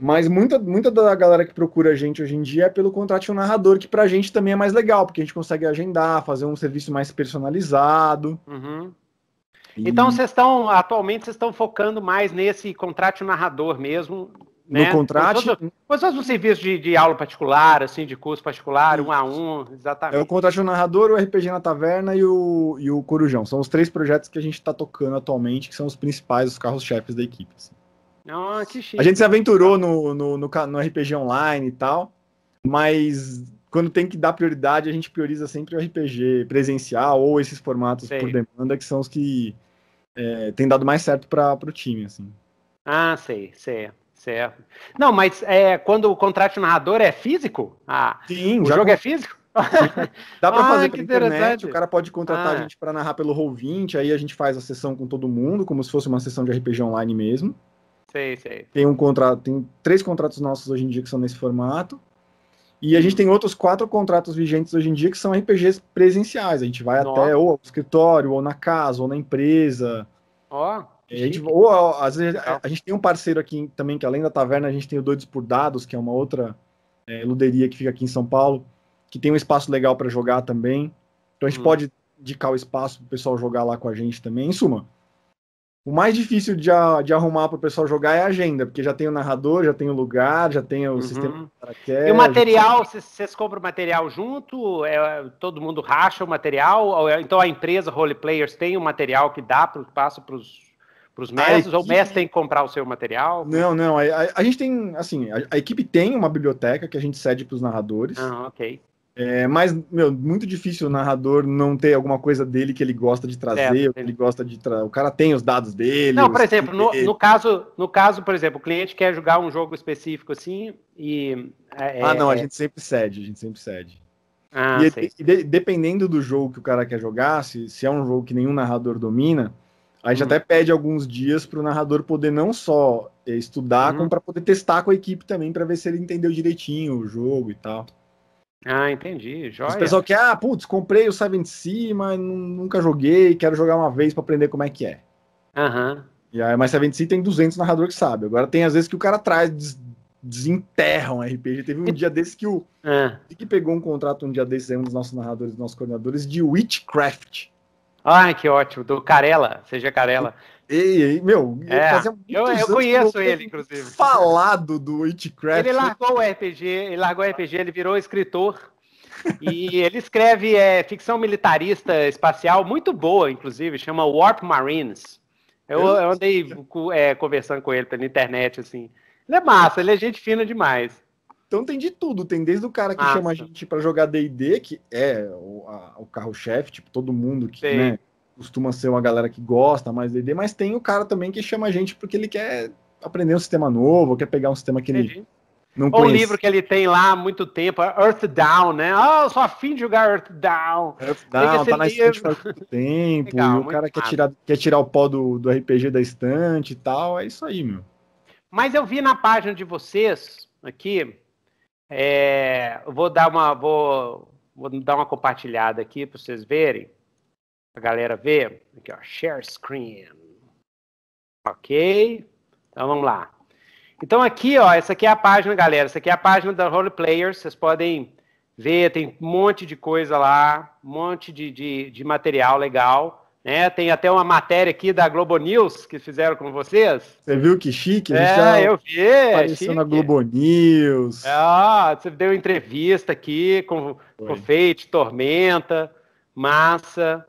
Mas muita, muita da galera que procura a gente hoje em dia é pelo contrato de um narrador, que pra gente também é mais legal, porque a gente consegue agendar, fazer um serviço mais personalizado.
Uhum. E... Então vocês estão, atualmente, vocês estão focando mais nesse contrato de narrador mesmo, né? No contrato. Como se fosse um serviço de, de, aula particular, assim, de curso particular, um a um, exatamente. É o contrato
narrador, o RPG na taverna e o, e o Corujão. São os três projetos que a gente está tocando atualmente, que são os principais, os carros-chefes da equipe. Assim.
Oh, que chique. A gente se aventurou
no, no, no, no RPG online e tal, mas quando tem que dar prioridade, a gente prioriza sempre o RPG presencial ou esses formatos sei. por demanda, que são os que é, tem dado mais certo para o time, assim.
Ah, sei, sei. Certo. Não, mas é, quando o contrato narrador é físico? Ah, Sim, o jogo com... é físico? Dá para ah, fazer pela internet, o
cara pode contratar ah. a gente para narrar pelo Roll20, aí a gente faz a sessão com todo mundo, como se fosse uma sessão de RPG online mesmo. Sei, sei. Tem um contrato, tem três contratos nossos hoje em dia que são nesse formato. E a gente tem outros quatro contratos vigentes hoje em dia que são RPGs presenciais. A gente vai Nossa. até ou ao escritório, ou na casa, ou na empresa. Ó. Oh. A gente, ou às vezes a, gente tem um parceiro aqui também, que além da taverna, a gente tem o Doidos por Dados, que é uma outra é, luderia que fica aqui em São Paulo, que tem um espaço legal para jogar também. Então a gente hum. pode indicar o espaço para o pessoal jogar lá com a gente também. Em suma, o mais difícil de, de arrumar para o pessoal jogar é a agenda, porque já tem o narrador, já tem o lugar, já tem o uhum. sistema paraquedas. E o material,
vocês compram o material junto? É, é, todo mundo racha o material? Ou é, então a empresa Role Players tem o material que dá, para o espaço para os mestres, ou o mestre tem que comprar o seu material?
Não, não. A, a, a gente tem, assim, a, a, equipe tem uma biblioteca que a gente cede para os narradores.
Ah, ok.
É, mas, meu, muito difícil o narrador não ter alguma coisa dele que ele gosta de trazer, certo, ele gosta de trazer. O cara tem os dados dele. Não, por exemplo, no, no,
caso, no caso, por exemplo, o cliente quer jogar um jogo específico assim e. É, é ah, não, a é. gente
sempre cede, a gente sempre cede.
Ah, e, sei, e
de, dependendo do jogo que o cara quer jogar, se, se é um jogo que nenhum narrador domina, a gente hum. até pede alguns dias para o narrador poder não só eh, estudar, hum. como uhum. para poder testar com a equipe também, para ver se ele entendeu direitinho o jogo
e tal. Ah, entendi. Joia. Os pessoal
que, ah, putz, comprei o Seven Sea, mas nunca joguei, quero jogar uma vez para aprender como é que é. Aham. Uhum. E aí, mas Seven Sea tem 200 narradores que sabe. Agora tem às vezes que o cara traz, des desenterra um RPG. Teve um dia desse que o é. que pegou um contrato um dia desse é um dos nossos narradores, dos nossos coordenadores, de Witchcraft.
Ai, que ótimo, do Carela, seja é Carela. Ei, ei, meu, é, eu, eu conheço ele, inclusive. Falado do Witchcraft. Ele largou o RPG, ele largou o RPG, ele virou escritor. e ele escreve é, ficção militarista espacial muito boa, inclusive, chama Warp Marines. Eu, eu andei é, conversando com ele pela internet, assim. Ele é massa, ele é gente fina demais. Então tem de tudo,
tem desde o cara que ah, chama a tá. gente para jogar D&D, que é o, o carro-chefe, tipo, todo mundo que, né, costuma ser uma galera que gosta mais D&D, mas tem o cara também que chama a gente porque ele quer aprender um sistema novo, quer pegar um sistema que Entendi. ele não Ou um livro
que ele tem lá há muito tempo, Earth Down, né? Ah, oh, eu sou afim de jogar Earth Down. Earth Down, tá na estante faz
muito tempo, Legal, e o cara quer tirar, quer tirar o pó do, do RPG da estante e tal, é
isso aí, meu. Mas eu vi na página de vocês, aqui, é, vou dar uma vou, vou dar uma compartilhada aqui para vocês verem, a galera ver. Aqui, ó, share screen. Ok, então vamos lá. Então aqui, ó, essa aqui é a página, galera. Essa aqui é a página da Role Players. Vocês podem ver, tem um monte de coisa lá, um monte de, de, de material legal. Né? tem até uma matéria aqui da Globo News que fizeram com vocês.
Você viu que chique? Né? É, eu vi. É apareceu na Globo News.
Ah, você deu entrevista aqui com, Foi. com Tormenta, Massa.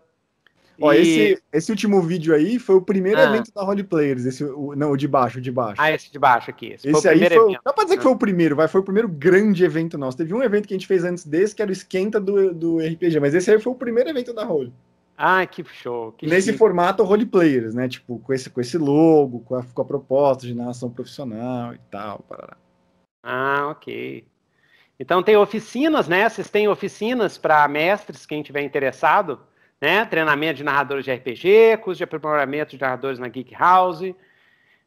Ó, e... esse,
esse último vídeo aí foi o primeiro ah. evento da Holy Players. Esse, o, não, o
de baixo, o de baixo. Ah, esse de baixo aqui. Esse, esse foi aí foi. Evento. Dá pra dizer que né? foi
o primeiro, vai. Foi o primeiro grande evento nosso. Teve um evento que a gente fez antes desse, que era o esquenta do, do RPG, mas esse aí foi o primeiro evento da Roll
ah, que show! Que Nesse chique.
formato role players, né? Tipo, com esse, com esse logo, com a, com a proposta de narração profissional e tal. Parará.
Ah, ok. Então tem oficinas, né? Vocês têm oficinas para mestres, quem tiver interessado, né? Treinamento de narradores de RPG, curso de aprimoramento de narradores na Geek House,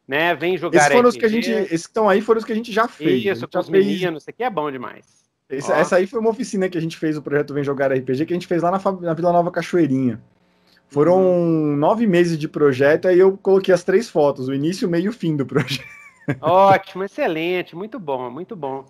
né? Vem jogar esses foram RPG. Os que a gente, esses que estão aí foram os que a gente já fez. Isso, gente com os meninos, isso aqui é bom demais. Esse, essa aí
foi uma oficina que a gente fez, o projeto Vem Jogar RPG, que a gente fez lá na, na Vila Nova Cachoeirinha. Foram uhum. nove meses de projeto, aí eu coloquei as três fotos, o início, o meio e o fim do projeto.
Ótimo, excelente, muito bom, muito bom.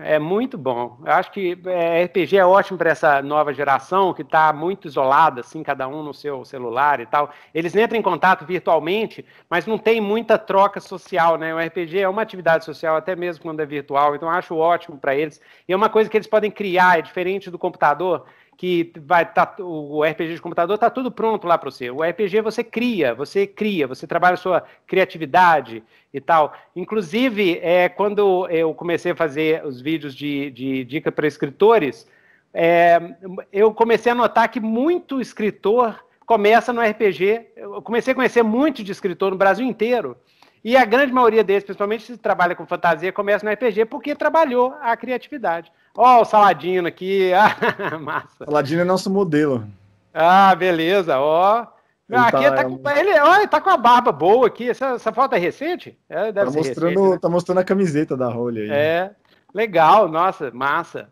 É muito bom. Eu acho que é, RPG é ótimo para essa nova geração que está muito isolada, assim, cada um no seu celular e tal. Eles entram em contato virtualmente, mas não tem muita troca social, né? O RPG é uma atividade social, até mesmo quando é virtual, então acho ótimo para eles. E é uma coisa que eles podem criar, é diferente do computador que vai tá, o RPG de computador está tudo pronto lá para você. O RPG você cria, você cria, você trabalha a sua criatividade e tal. Inclusive, é, quando eu comecei a fazer os vídeos de, de dica para escritores, é, eu comecei a notar que muito escritor começa no RPG. Eu comecei a conhecer muito de escritor no Brasil inteiro. E a grande maioria deles, principalmente se trabalha com fantasia, começa no RPG porque trabalhou a criatividade. Ó, oh, o Saladino aqui. Ah, massa.
Saladino é nosso modelo.
Ah, beleza, ó. Oh. Ele, ah, aqui tá, tá com, ele, ó, ele tá com a barba boa aqui. Essa, essa foto é recente? É, deve tá, ser mostrando, recente, né?
tá mostrando a camiseta da Rolha aí. É,
legal, nossa, massa.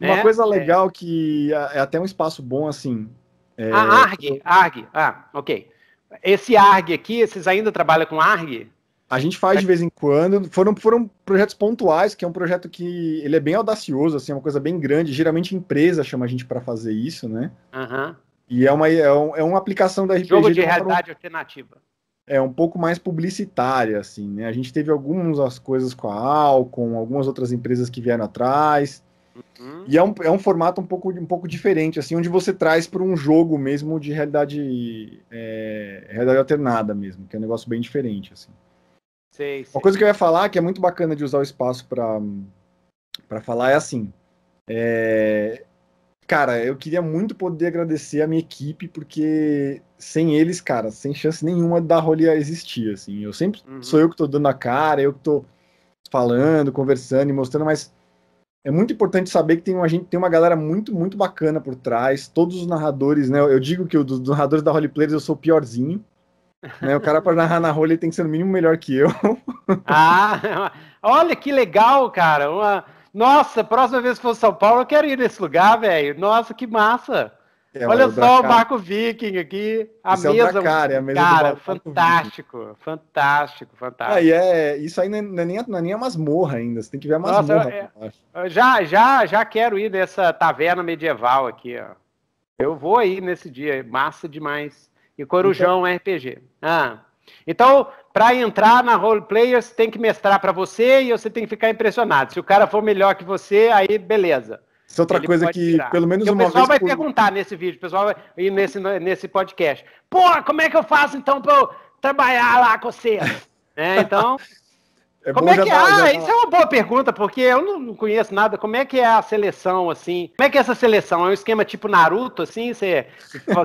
Uma né? coisa é. legal
é. que é até um espaço bom, assim. É...
ARG, ah, ARG. Ah, ok. Esse ARG aqui, vocês ainda trabalham com ARG?
A gente faz de é. vez em quando. Foram, foram projetos pontuais, que é um projeto que ele é bem audacioso, assim, é uma coisa bem grande. Geralmente empresa chama a gente para fazer isso, né? Uhum. E é uma, é, um, é uma aplicação da RPG. Jogo de, realidade
um, alternativa.
É um pouco mais publicitária, assim, né? A gente teve algumas coisas com a Al, com algumas outras empresas que vieram atrás. Uhum. E é um, é um formato um pouco, um pouco diferente, assim, onde você traz para um jogo mesmo de realidade, é, realidade alternada mesmo, que é um negócio bem diferente, assim.
Sei, sei. Uma coisa que eu ia
falar, que é muito bacana de usar o espaço para falar, é assim. É... Cara, eu queria muito poder agradecer a minha equipe, porque sem eles, cara, sem chance nenhuma da Rolia existir, assim. Eu sempre uhum. sou eu que tô dando a cara, eu que tô falando, conversando e mostrando, mas é muito importante saber que tem uma gente, tem uma galera muito, muito bacana por trás. Todos os narradores, né? Eu digo que os dos narradores da Roleplayers eu sou o piorzinho. Né? O cara, para narrar na rola, ele tem que ser no mínimo melhor que eu.
ah, olha que legal, cara. Uma... Nossa, próxima vez que for São Paulo, eu quero ir nesse lugar, velho. Nossa, que massa.
É, olha é o só o Marco
Viking aqui. A Esse mesa. É o Dracar, é a mesa cara, do fantástico, fantástico, fantástico. Ah,
e é, isso aí não é, é nem, não é nem a masmorra ainda. Você tem que ver a masmorra. Nossa, é,
eu, eu já, já, já quero ir nessa taverna medieval aqui, ó. Eu vou aí nesse dia, massa demais. E Corujão então... RPG. Ah. Então, para entrar na Role você tem que mestrar para você e você tem que ficar impressionado. Se o cara for melhor que você, aí beleza. Isso é outra Ele coisa que, tirar. pelo menos Porque uma vez... O pessoal vai por... perguntar nesse vídeo, o pessoal vai... e nesse, nesse podcast. Pô, como é que eu faço então para eu trabalhar lá com você? é, né, então, é como é que é? Ah, isso é uma boa pergunta, porque eu não conheço nada. Como é que é a seleção, assim? Como é que é essa seleção? É um esquema tipo Naruto, assim? Você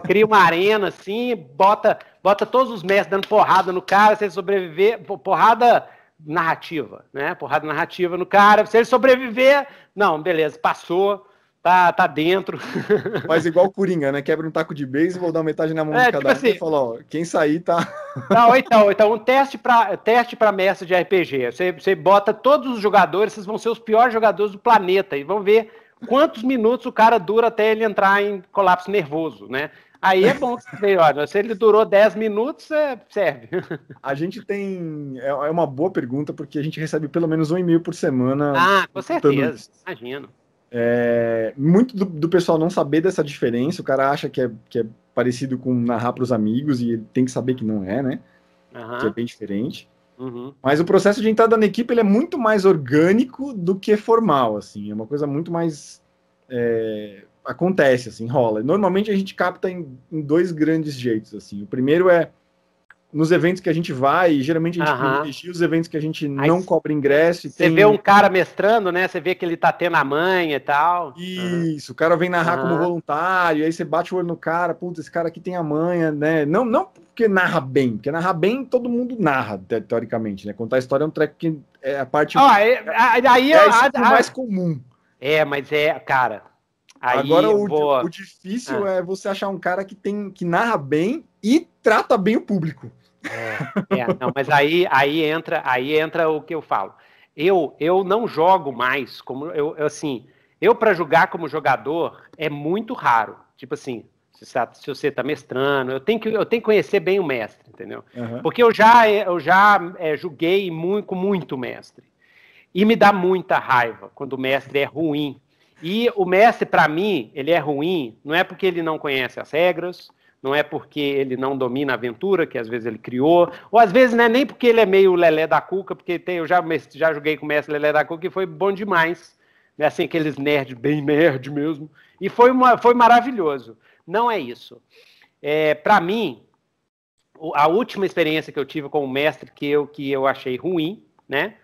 cria uma arena, assim, bota, bota todos os mestres dando porrada no cara, se ele sobreviver, porrada narrativa, né? Porrada narrativa no cara, se ele sobreviver, não, beleza, passou tá, tá dentro.
Faz igual o Coringa, né? Quebra um taco de beisebol, dá metade na mão é, de cada tipo um assim, e fala, ó, quem sair tá...
Não, tá, então, então um teste para teste pra mestre de RPG. Você, você bota todos os jogadores, vocês vão ser os piores jogadores do planeta e vão ver quantos minutos o cara dura até ele entrar em colapso nervoso, né? Aí é bom que você olha, se ele durou 10 minutos, é, serve. A gente tem. É, é
uma boa pergunta, porque a gente recebe pelo menos um e-mail por semana. Ah, com certeza, imagino. É, muito do, do, pessoal não saber dessa diferença, o cara acha que é, que é parecido com narrar para os amigos e ele tem que saber que não é, né? Uhum. Que é bem diferente.
Uhum. Mas o processo
de entrada na equipe ele é muito mais orgânico do que formal, assim. É uma coisa muito mais... É, acontece, assim, rola. Normalmente a gente capta em, em dois grandes jeitos, assim. O primeiro é nos eventos que a gente vai, geralmente a gente uhum. privilegia os eventos que a gente não cobra ingresso. Você tem... vê um
cara mestrando, né? Você vê que ele tá tendo a manha e tal.
Isso, uhum. o
cara vem narrar uhum. como voluntário, aí você bate o olho no cara, putz, esse cara aqui
tem a manha, né? Não, não porque narra bem, porque narrar bem todo mundo narra, teoricamente,
né? Contar história é um treco que é a parte Ó, é, aí, é a, mais comum. É, mas é, cara. Aí, Agora o, o
difícil ah. é você achar um cara que tem que narra bem e trata bem o público.
É, é, não, mas aí, aí, entra, aí entra o que eu falo. Eu, eu não jogo mais como eu, assim. Eu para jogar como jogador é muito raro. Tipo assim, se, você está mestrando, eu tenho que eu tenho que conhecer bem o mestre, entendeu? Uhum. Porque eu já eu já é, joguei muito com muito mestre e me dá muita raiva quando o mestre é ruim. E o mestre para mim ele é ruim não é porque ele não conhece as regras, não é porque ele não domina a aventura, que às vezes ele criou, ou às vezes não é nem porque ele é meio Lelé da Cuca, porque tem, eu já, já joguei com o mestre Lelé da Cuca e foi bom demais. Né? Assim, aqueles nerds, bem nerd mesmo. E foi, uma, foi maravilhoso. Não é isso. É, Para mim, a última experiência que eu tive com o mestre que eu, que eu achei ruim, né?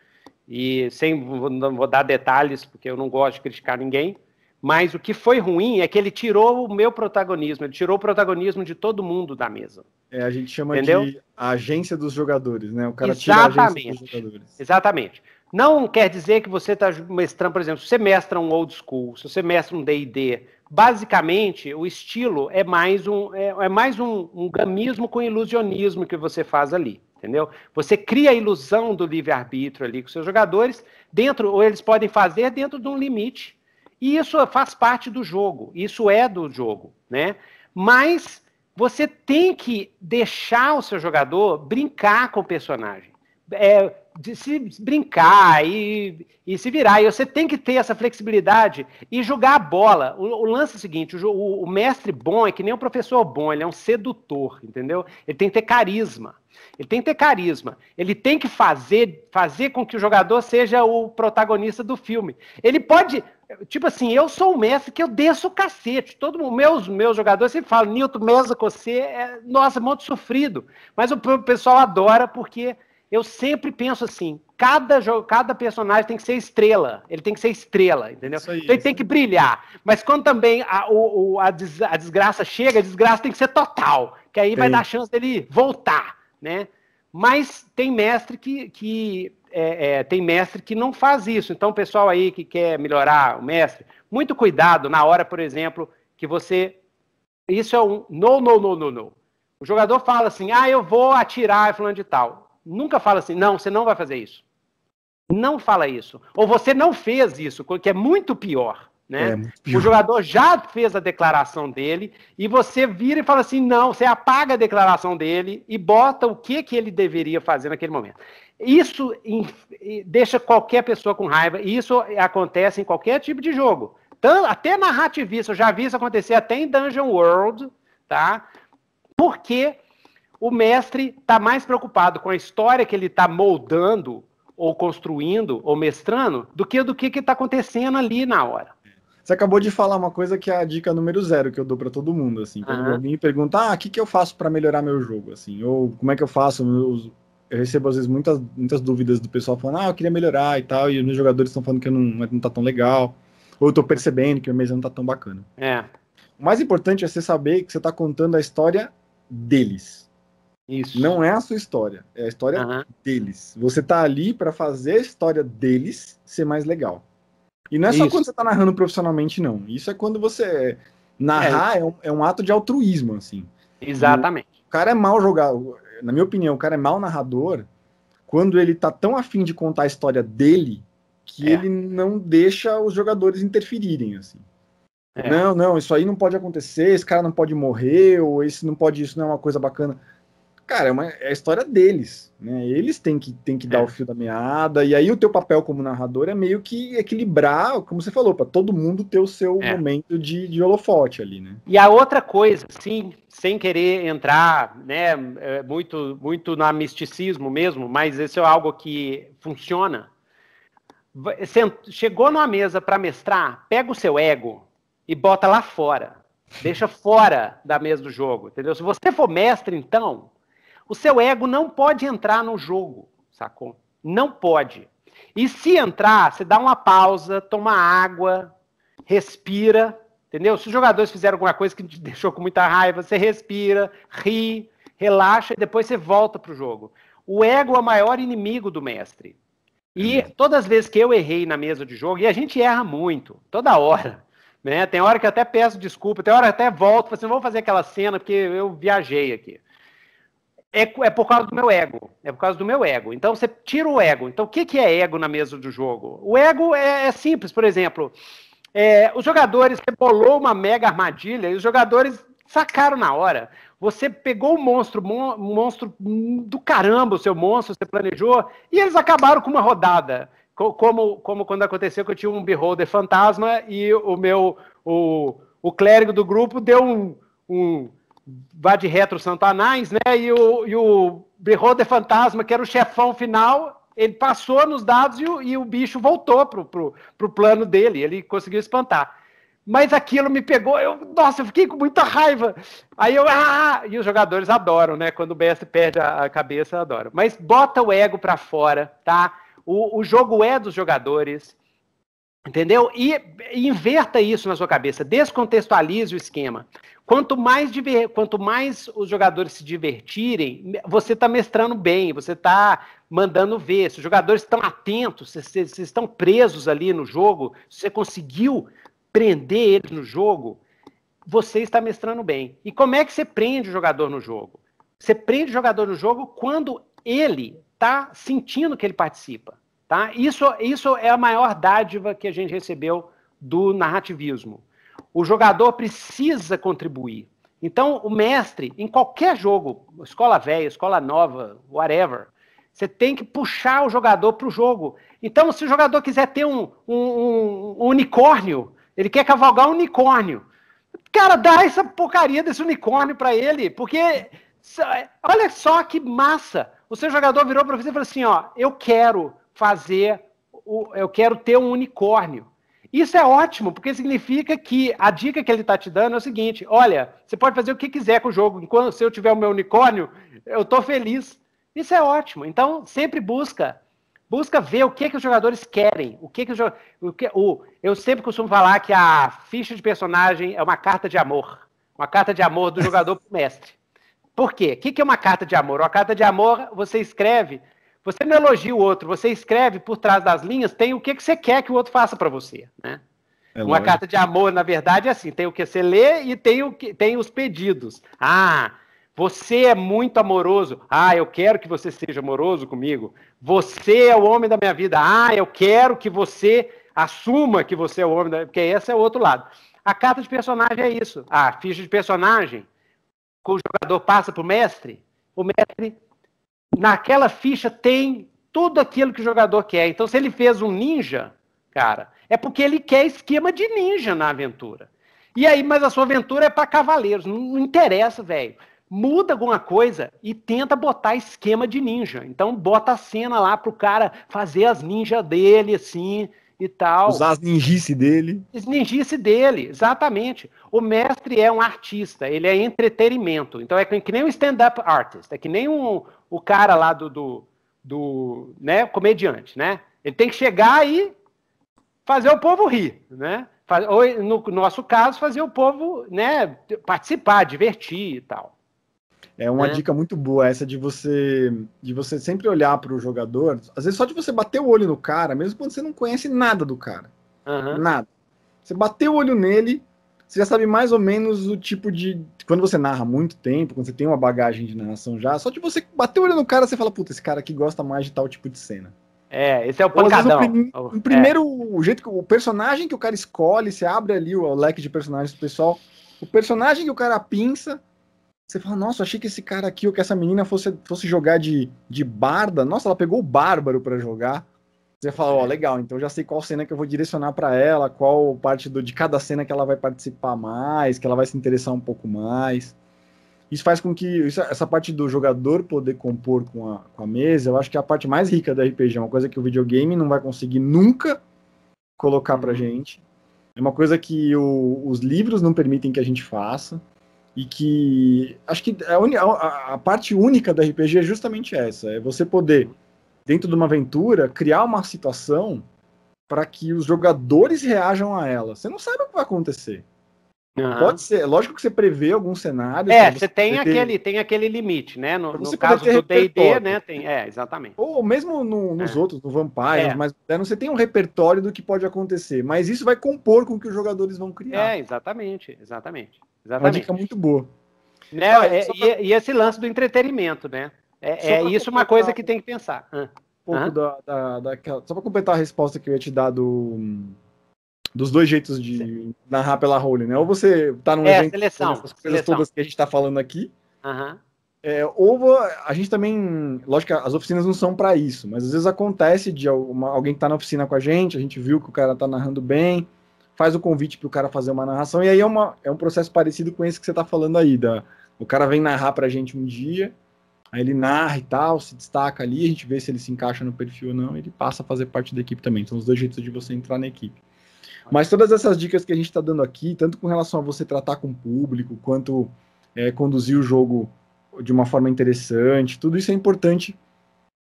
E sem vou, vou dar detalhes, porque eu não gosto de criticar ninguém mas o que foi ruim é que ele tirou o meu protagonismo, ele tirou o protagonismo de todo mundo da mesa.
É, a gente chama Entendeu? de agência dos jogadores, né? O cara Exatamente. tira a agência
dos jogadores. Exatamente. Não quer dizer que você está mestrando, por exemplo, se você mestra um old school, se você mestra um D&D, basicamente o estilo é mais um é, é mais um, um gamismo com ilusionismo que você faz ali entendeu? Você cria a ilusão do livre-arbítrio ali com seus jogadores, dentro, ou eles podem fazer dentro de um limite e isso faz parte do jogo, isso é do jogo, né? Mas você tem que deixar o seu jogador brincar com o personagem. É, de se brincar e, e se virar. E você tem que ter essa flexibilidade e jogar a bola. O, o lance é o seguinte: o, o, mestre bom é que nem um professor bom, ele é um sedutor, entendeu? Ele tem que ter carisma. Ele tem que ter carisma. Ele tem que fazer, fazer com que o jogador seja o protagonista do filme. Ele pode. Tipo assim, eu sou o mestre que eu desço o cacete. Todo mundo, meus, meus jogadores sempre falam, Nilton, mesa com você, é, nossa, é muito sofrido. Mas o pessoal adora porque eu sempre penso assim: cada, jogo, cada personagem tem que ser estrela. Ele tem que ser estrela, entendeu? aí, então ele tem que brilhar. Mas quando também a, o, o, a, des, a, desgraça chega, a desgraça tem que ser total. Que aí tem. vai dar chance dele voltar, né? Mas tem mestre que, que é, é, tem mestre que não faz isso. Então, pessoal aí que quer melhorar o mestre, muito cuidado na hora, por exemplo, que você. Isso é um no, no, no, no, no. O jogador fala assim: ah, eu vou atirar falando de tal Nunca fala assim, não, você não vai fazer isso. Não fala isso. Ou você não fez isso, que é muito pior. Né? É O jogador já fez a declaração dele e você vira e fala assim: não, você apaga a declaração dele e bota o que, que ele deveria fazer naquele momento. Isso deixa qualquer pessoa com raiva, e isso acontece em qualquer tipo de jogo. Até narrativista, eu já vi isso acontecer até em Dungeon World, tá? Porque o mestre está mais preocupado com a história que ele está moldando, ou construindo, ou mestrando, do que do que está acontecendo ali na hora.
Você acabou de falar uma coisa que é a dica número zero que eu dou para todo mundo, assim. Quando uhum. alguém pergunta, ah, o que, que eu faço para melhorar meu jogo, assim? Ou como é que eu faço? Eu, eu, recebo, às vezes, muitas, muitas dúvidas do pessoal falando, ah, eu queria melhorar e tal, e os meus jogadores estão falando que não, não tá tão legal, ou eu tô percebendo que minha mesa não tá tão bacana. É. O mais importante é você saber que você tá contando a história deles. Isso. Não é a sua história, é a história uhum. deles. Você tá ali para fazer a história deles ser mais legal. E não é só Isso. quando você tá narrando profissionalmente, não. Isso é quando você. Narrar é, é, um, é um, ato de altruísmo, assim. Exatamente. O, cara é mal jogado. Na minha opinião, o cara é mal narrador quando ele tá tão afim de contar a história dele que é. ele não deixa os jogadores interferirem, assim. É. Não, não, isso aí não pode acontecer, esse cara não pode morrer, ou esse não pode, isso não é uma coisa bacana cara, é, uma, é a história deles, né? Eles têm que, têm que é. dar o fio da meada, e aí o teu papel como narrador é meio que equilibrar, como você falou, para todo mundo ter o seu é. momento de, de holofote ali, né?
E a outra coisa, sim, sem querer entrar, né, é, muito, muito na misticismo mesmo, mas isso é algo que funciona. Chegou numa mesa para mestrar, pega o seu ego e bota lá fora. Deixa fora da mesa do jogo, entendeu? Se você for mestre, então, o seu ego não pode entrar no jogo, sacou? Não pode. E se entrar, você dá uma pausa, toma água, respira, entendeu? Se os jogadores fizeram alguma coisa que te deixou com muita raiva, você respira, ri, relaxa e depois você volta pro jogo. O ego é o maior inimigo do mestre. E é todas as vezes que eu errei na mesa de jogo, e a gente erra muito, toda hora, né? Tem hora que eu até peço desculpa, tem hora que eu até volto, assim, vou fazer aquela cena porque eu viajei aqui. É, é por causa do meu ego. É por causa do meu ego. Então você tira o ego. Então o que, que é ego na mesa do jogo? O ego é, é simples, por exemplo. É, os jogadores, você bolou uma mega armadilha e os jogadores sacaram na hora. Você pegou o monstro, mon, monstro do caramba, o seu monstro, você planejou, e eles acabaram com uma rodada. Como, como quando aconteceu que eu tinha um Beholder fantasma e o meu, o, o clérigo do grupo deu um, um vá de retro Santanás, né? E o, e o Beholder Fantasma, que era o chefão final, ele passou nos dados e o, e o bicho voltou pro, pro, pro plano dele, ele conseguiu espantar. Mas aquilo me pegou, eu, nossa, eu fiquei com muita raiva. Aí eu, ah! E os jogadores adoram, né? Quando o BS perde a, a cabeça, adoram. Mas bota o ego para fora, tá? O, o jogo é dos jogadores, Entendeu? E inverta isso na sua cabeça, descontextualize o esquema. Quanto mais, diver... Quanto mais os jogadores se divertirem, você está mestrando bem, você está mandando ver. Se os jogadores estão atentos, se, se, se estão presos ali no jogo, se você conseguiu prender eles no jogo, você está mestrando bem. E como é que você prende o jogador no jogo? Você prende o jogador no jogo quando ele está sentindo que ele participa. Tá? Isso, isso é a maior dádiva que a gente recebeu do narrativismo. O jogador precisa contribuir. Então, o mestre, em qualquer jogo, escola velha, escola nova, whatever, você tem que puxar o jogador para o jogo. Então, se o jogador quiser ter um, um, um, um unicórnio, ele quer cavalgar um unicórnio. Cara, dá essa porcaria desse unicórnio para ele, porque olha só que massa. O seu jogador virou para você e falou assim: ó, eu quero fazer, o, eu quero ter um unicórnio. Isso é ótimo, porque significa que a dica que ele está te dando é o seguinte: olha, você pode fazer o que quiser com o jogo, enquanto se eu tiver o meu unicórnio, eu estou feliz. Isso é ótimo. Então, sempre busca. Busca ver o que, que os jogadores querem. O que, que, os, o que o, Eu sempre costumo falar que a ficha de personagem é uma carta de amor. Uma carta de amor do jogador para o mestre. Por quê? O que, que é uma carta de amor? Uma carta de amor, você escreve você não elogia o outro, você escreve por trás das linhas, tem o que, que você quer que o outro faça para você, né? É Uma carta de amor, na verdade, é assim: tem o que você lê e tem, o que, tem os pedidos. Ah, você é muito amoroso. Ah, eu quero que você seja amoroso comigo. Você é o homem da minha vida. Ah, eu quero que você assuma que você é o homem da porque esse é o outro lado. A carta de personagem é isso. A ficha de personagem, que o jogador passa para o mestre, o mestre naquela ficha tem tudo aquilo que o jogador quer. Então, se ele fez um ninja, cara, é porque ele quer esquema de ninja na aventura. E aí, mas a sua aventura é para cavaleiros, não, não interessa, velho. Muda alguma coisa e tenta botar esquema de ninja. Então, bota a cena lá pro cara fazer as ninjas dele, assim, e tal. Usar
as ninjice dele.
As ninjice dele, exatamente. O mestre é um artista, ele é entretenimento. Então é que nem um stand-up artist, é que nem um, o cara lá do, do, do né, comediante, né? Ele tem que chegar e fazer o povo rir, né? Ou, no nosso caso, fazer o povo né, participar, divertir e tal.
É uma é. dica muito boa essa de você de você sempre olhar para o jogador. Às vezes só de você bater o olho no cara, mesmo quando você não conhece nada do cara,
uhum. nada.
Você bater o olho nele, você já sabe mais ou menos o tipo de. Quando você narra muito tempo, quando você tem uma bagagem de narração já, só de você bater o olho no cara, você fala, puta, esse cara aqui gosta mais de tal tipo de cena.
É, esse é o pancadão. Então, vezes, o, o é. primeiro,
é. o jeito que o personagem que o cara escolhe, você abre ali o, leque de personagens do pessoal. O personagem que o cara pinça, você fala, nossa, achei que esse cara aqui ou que essa menina fosse, fosse jogar de, de barda. Nossa, ela pegou o bárbaro para jogar. Você fala, ó, oh, legal, então já sei qual cena que eu vou direcionar para ela, qual parte do, de cada cena que ela vai participar mais, que ela vai se interessar um pouco mais. Isso faz com que isso, essa parte do jogador poder compor com a, com a mesa, eu acho que é a parte mais rica da RPG, É uma coisa que o videogame não vai conseguir nunca colocar pra uhum. gente. É uma coisa que o, os livros não permitem que a gente faça. E que acho que a, a, a parte única da RPG é justamente essa: é você poder dentro de uma aventura, criar uma situação para que os jogadores reajam a ela. Você não sabe o que vai acontecer. Uhum. Pode ser, lógico que você prevê alguns cenários. É, você, você tem ter... aquele,
tem aquele limite, né? No, no caso do D&D, né? Tem, é, exatamente.
Ou mesmo no, nos é. outros, no Vampire, é. mas você tem um repertório do que pode acontecer, mas isso vai compor com o que os
jogadores vão criar. É, exatamente, exatamente. exatamente. É uma dica muito boa. Né? Ah, pra... e, e esse lance do entretenimento, né? É, é isso uma coisa que tem que pensar. Um ah. pouco
da, da, daquela... Só para completar a resposta que eu ia te dar do, dos dois jeitos de Sim. narrar pela role, né? Ou você tá num é, evento seleção, As coisas seleção. todas que a gente está falando aqui. Uhum. É, ou a gente também, lógico as oficinas não são para isso, mas às vezes acontece de uma, alguém que tá na oficina com a gente, a gente viu que o cara tá narrando bem, faz o convite para o cara fazer uma narração, e aí é, uma, é um processo parecido com esse que você tá falando aí, da, o cara vem narrar pra gente um dia, Aí ele narra e tal, se destaca ali, a gente vê se ele se encaixa no perfil ou não, ele passa a fazer parte da equipe também. São então, os dois jeitos de você entrar na equipe. Mas todas essas dicas que a gente está dando aqui, tanto com relação a você tratar com o público, quanto é, conduzir o jogo de uma forma interessante, tudo isso é importante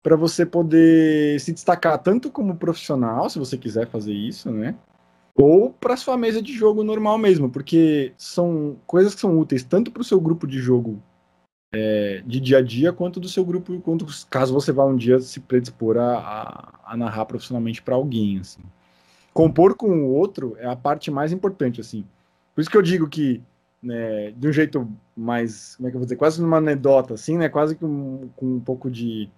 para você poder se destacar tanto como profissional, se você quiser fazer isso, né? Ou para sua mesa de jogo normal mesmo, porque são coisas que são úteis tanto para o seu grupo de jogo é, de dia a dia quanto do seu grupo, quanto caso você vá um dia se predispor a, a, a narrar profissionalmente para alguém, assim. Compor com o outro é a parte mais importante, assim. Por isso que eu digo que, né, de um jeito mais, como é que eu vou dizer, quase numa anedota, assim, né, quase com, com um pouco de,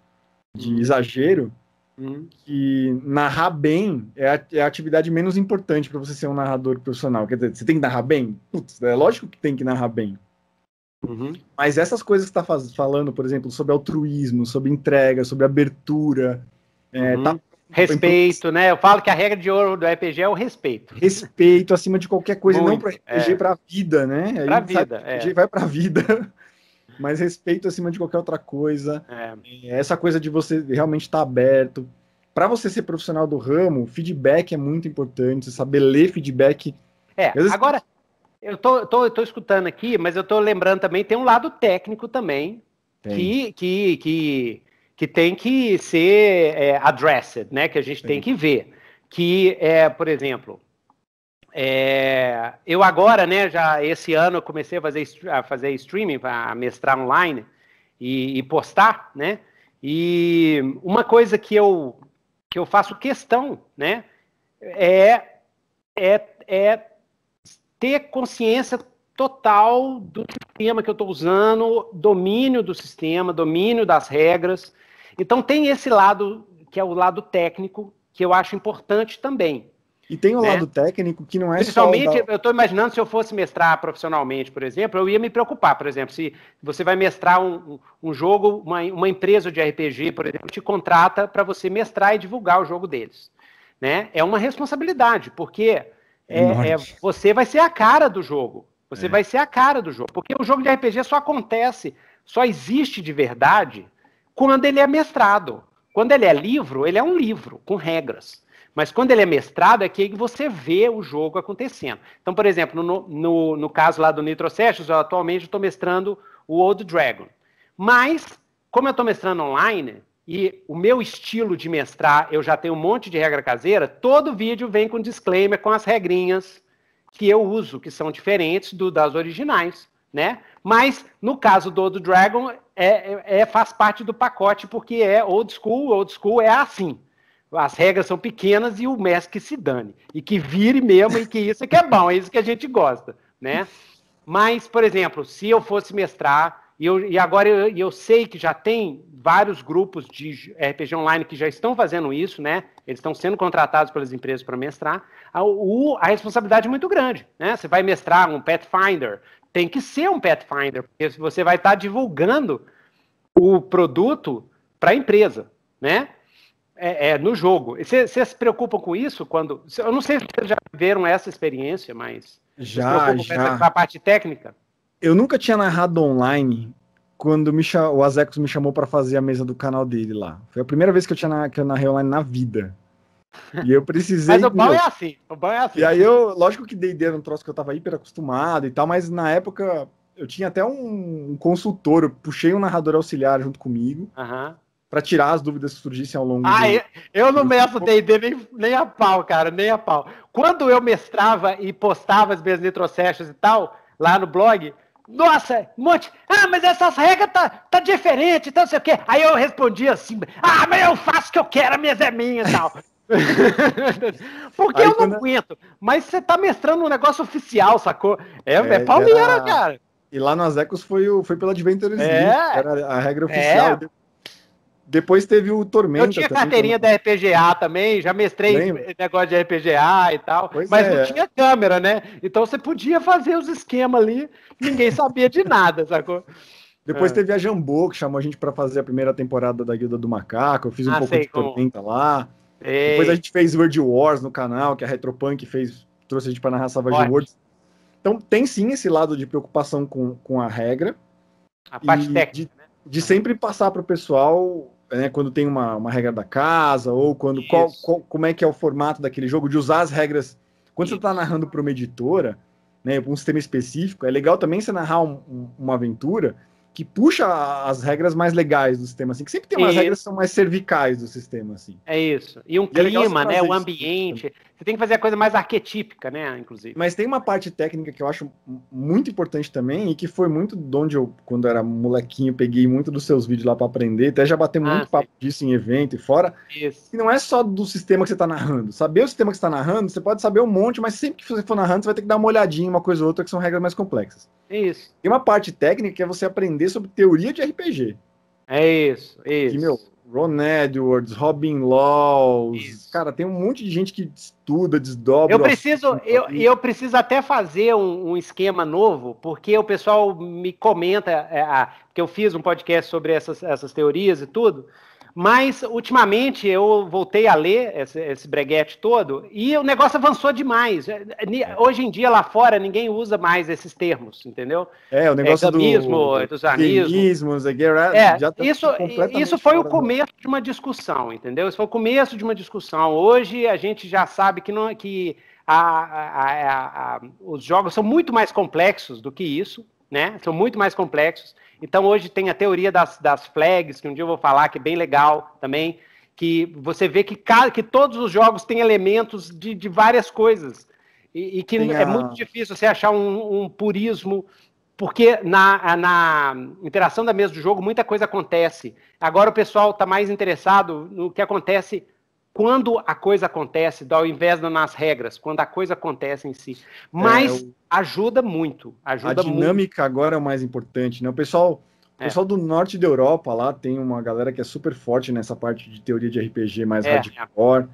de uhum. exagero, uhum. que narrar bem é a, é a atividade menos importante para você ser um narrador profissional. Quer dizer, você tem que narrar bem? Putz, é lógico que tem que narrar bem Uhum. Mas essas coisas que está falando, por exemplo, sobre altruísmo, sobre entrega, sobre abertura, é, uhum. é, tá... Respeito,
né? Eu falo que a regra de ouro do RPG é o respeito.
Respeito acima de qualquer coisa, Muito, não para RPG, é. para a vida, né? Para a vida, sabe, é. vai para a vida, mas respeito acima de qualquer outra coisa. É. é essa coisa de você realmente estar tá aberto. Para você ser profissional do ramo, feedback é muito importante, você saber ler feedback.
É, agora, eu tô, tô, tô escutando aqui, mas eu tô lembrando também, tem um lado técnico também, tem. que, que, que, que tem que ser é, addressed, né? Que a gente tem, tem que ver. Que, é, por exemplo, é, eu agora, né, já esse ano eu comecei a fazer, a fazer streaming, a mestrar online e, e postar, né? E uma coisa que eu, que eu faço questão, né, é, é, é ter consciência total do sistema que eu estou usando, domínio do sistema, domínio das regras. Então tem esse lado que é o lado técnico que eu acho importante também. E tem o né? lado técnico que não é Principalmente, só da... eu estou imaginando se eu fosse mestrar profissionalmente, por exemplo, eu ia me preocupar, por exemplo, se você vai mestrar um, um jogo, uma, uma empresa de RPG, por exemplo, te contrata para você mestrar e divulgar o jogo deles. Né? É uma responsabilidade, porque é, é, você vai ser a cara do jogo. Você é. vai ser a cara do jogo. Porque o jogo de RPG só acontece, só existe de verdade quando ele é mestrado. Quando ele é livro, ele é um livro, com regras. Mas quando ele é mestrado, é que você vê o jogo acontecendo. Então, por exemplo, no, no, no caso lá do Nitro Sessions, eu atualmente estou mestrando o Old Dragon. Mas, como eu estou mestrando online, e o meu estilo de mestrar, eu já tenho um monte de regra caseira, todo vídeo vem com disclaimer, com as regrinhas que eu uso, que são diferentes do, das originais, né? Mas no caso do, old Dragon, é, é, é, faz parte do pacote, porque é old school, old school é assim. As regras são pequenas e o mestre que se dane. E que vire mesmo, e que isso é que é bom, é isso que a gente gosta, né? Mas, por exemplo, se eu fosse mestrar e, eu, e agora eu, eu, sei que já tem vários grupos de RPG online que já estão fazendo isso, né? Eles estão sendo contratados pelas empresas para mestrar. A, o, a responsabilidade é muito grande, né? Você vai mestrar um Pathfinder, tem que ser um Pathfinder, porque você vai estar tá divulgando o produto para a empresa, né? É, é no jogo. Você se preocupa com isso quando? Eu não sei se vocês já viveram essa experiência, mas já, já. Com essa, com a parte técnica
eu nunca tinha narrado online quando me, o Azex me chamou para fazer a mesa do canal dele lá. Foi a primeira vez que eu, tinha, que eu narrei online na vida. E eu precisei. mas o bom é assim. O bom é assim. E aí eu, lógico que dei era um troço que eu tava hiper acostumado e tal, mas na época eu tinha até um, consultor, eu puxei um narrador auxiliar junto comigo. Uhum. Pra tirar as dúvidas que surgissem ao longo ah, do... eu,
eu não meço D&D nem, nem a pau, cara, nem a pau. Quando eu mestrava e postava as minhas nitrocestas e tal, lá no blog, nossa, um monte. Ah, mas essas regras tá, tá diferente, então não sei o quê. Aí eu respondi assim: ah, mas eu faço o que eu quero, a minha é minha e tal. Porque Aí, eu não quando... aguento. Mas você tá mestrando um
negócio oficial, sacou? É, é, é Palmeira, era... cara. E lá nas Ecos foi, o, foi pela Adventures é, League, era a regra é. oficial. É. Depois teve o Tormenta. Eu tinha carteirinha como... da
RPGA também, já mestrei Lembra? negócio de RPGA e tal, pois mas é. não tinha câmera, né? Então você podia fazer os esquemas ali, ninguém sabia de nada, sacou? Depois é. teve
a Jambô, que chamou a gente para fazer a primeira temporada da Guilda do Macaco, eu fiz um ah, pouco sei, de como... Tormenta lá.
Ei. Depois a gente
fez World Wars no canal, que a Retropunk fez, trouxe a gente para narrar Savage Worlds. Então tem sim esse lado de preocupação com, com a regra. A parte técnica, de, né? de sempre passar para o pessoal né, quando tem uma, uma regra da casa, ou quando qual, qual, como é que é o formato daquele jogo, de usar as regras. Quando tá Isso. você está narrando para uma editora, né, para um sistema específico, é legal também você narrar um, um, uma aventura que puxa as regras mais legais do sistema, assim, que sempre tem umas isso. regras que são mais cervicais do sistema, assim.
É isso. E um e é clima, é né, o ambiente. Isso. Você tem que fazer a coisa mais arquetípica, né? Inclusive. Mas
tem uma parte técnica que eu acho muito importante também, e que foi muito de onde eu, quando era molequinho, peguei muito dos seus vídeos lá para aprender. Até já batemos ah, muito sim. papo disso em evento e fora. Isso. E não é só do sistema que você tá narrando. Saber o sistema que você tá narrando, você pode saber um monte, mas sempre que você for narrando, você vai ter que dar uma olhadinha, uma coisa ou outra, que são regras mais complexas. Isso. Tem uma parte técnica que é você aprender sobre teoria de RPG. É isso, é isso. Que, meu, Ron Edwards, Robin Laws, Isso. cara, tem um monte de gente que estuda, desdobra. Eu preciso, eu, eu
preciso até fazer um, um, esquema novo, porque o pessoal me comenta, é, porque eu fiz um podcast sobre essas, essas teorias e tudo, mas, ultimamente, eu voltei a ler esse, esse breguete todo e o negócio avançou demais. É, é, é. Hoje em dia, lá fora, ninguém usa mais esses termos, entendeu? É, o negócio é, gamismo, do... dos né?
É, já tá isso, isso foi o começo
de uma discussão, entendeu? Isso foi o começo de uma discussão. Hoje, a gente já sabe que, não, que a, a, a, os jogos são muito mais complexos do que isso, né? São muito mais complexos. Então, hoje tem a teoria das, das flags, que um dia eu vou falar, que é bem legal também, que você vê que, que todos os jogos têm elementos de, de várias coisas. E, e que é a... é muito difícil você achar um, um purismo porque na, na, interação da mesa do jogo muita coisa acontece. Agora o pessoal está mais interessado no que acontece quando a coisa acontece, ao invés das regras, quando a coisa acontece em si. É, Mas é, eu
ajuda muito.
Ajuda a dinâmica
muito. agora é o mais importante, né? O pessoal, é. pessoal do norte da Europa lá tem uma galera que é super forte nessa parte de teoria de RPG mais é, hardcore.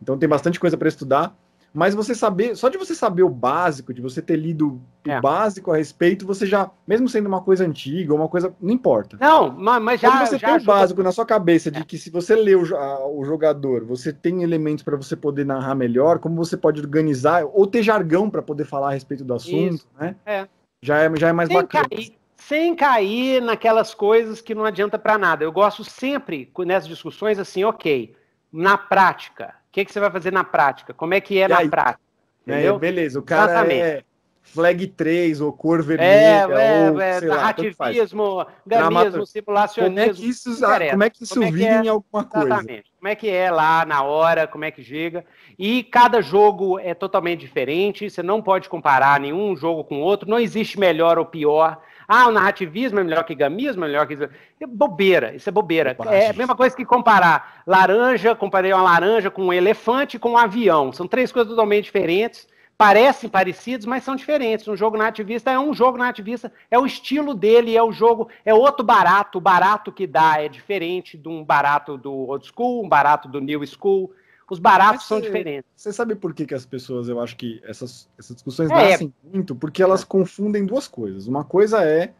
Então tem bastante coisa para estudar. Mas você saber, só de você saber o básico, de você ter lido é. o básico a respeito, você já, mesmo sendo uma coisa antiga, uma coisa, não importa. Não,
mas já. Quando você já tem o básico
na sua cabeça de é. que se você lê o, a, o jogador, você tem elementos para você poder narrar melhor, como você pode organizar, ou ter jargão para poder falar a respeito do assunto, Isso. né? É. Já é, já é mais sem bacana. Cair,
sem cair naquelas coisas que não adianta para nada. Eu gosto sempre, nessas discussões, assim, ok, na prática, que, que você vai fazer na prática? Como é que é e na aí, prática? É, beleza, o cara é Exatamente. é
flag 3 ou cor é, vermelha. É, ou, é, narrativismo,
gamismo, simulacionismo. É como é que isso, como é que isso vira em
alguma coisa? Exatamente.
Como é que é lá na hora, como é que chega. E cada jogo é totalmente diferente, você não pode comparar nenhum jogo com outro, não existe melhor ou pior. Ah, o narrativismo é melhor que gamismo, é melhor que. É bobeira, isso é bobeira. É a mesma coisa que comparar laranja, comparei uma laranja com um elefante com um avião. São três coisas totalmente diferentes parecem parecidos, mas são diferentes. Um jogo narrativista é um jogo narrativista, é o estilo dele, é o jogo, é outro barato. O barato que dá é diferente de um barato do old school, um barato do new school os baratos são diferentes.
Você sabe por que, que as pessoas, eu acho que essas, essas discussões é, nascem é. muito? Porque é. elas confundem duas coisas. Uma coisa é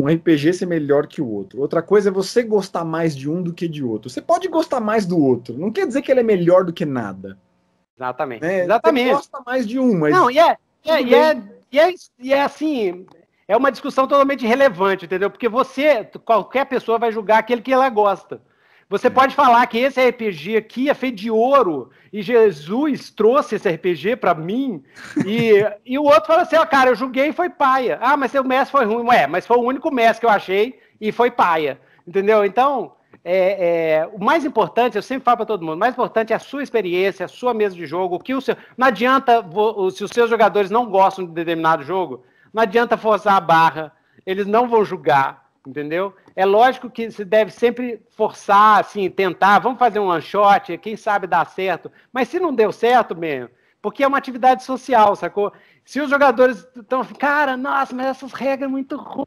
um RPG ser melhor que o outro. Outra coisa é você gostar mais de um do que de outro. Você pode gostar mais do outro, não quer dizer que ele é melhor do que nada.
Exatamente. Né?
Exatamente. Você gosta mais de um, mas. Não, e é, e é, e é,
e é, e é assim, é uma discussão totalmente relevante, entendeu? Porque você, qualquer pessoa vai julgar aquele que ela gosta. Você pode falar que esse RPG aqui é feito de ouro e Jesus trouxe esse RPG para mim e, e o outro fala assim, ó, cara, eu julguei e foi paia. Ah, mas seu mestre foi ruim. Ué, mas foi o único mestre que eu achei e foi paia. Entendeu? Então, é, é, o mais importante, eu sempre falo para todo mundo, o mais importante é a sua experiência, a sua mesa de jogo, que o seu, não adianta, se os seus jogadores não gostam de determinado jogo, não adianta forçar a barra, eles não vão julgar, entendeu? É lógico que se deve sempre forçar, assim, tentar, vamos fazer um one shot, quem sabe dá certo. Mas se não deu certo mesmo, porque é uma atividade social, sacou? Se os jogadores estão, assim, cara, nossa, mas essas regras muito ruins,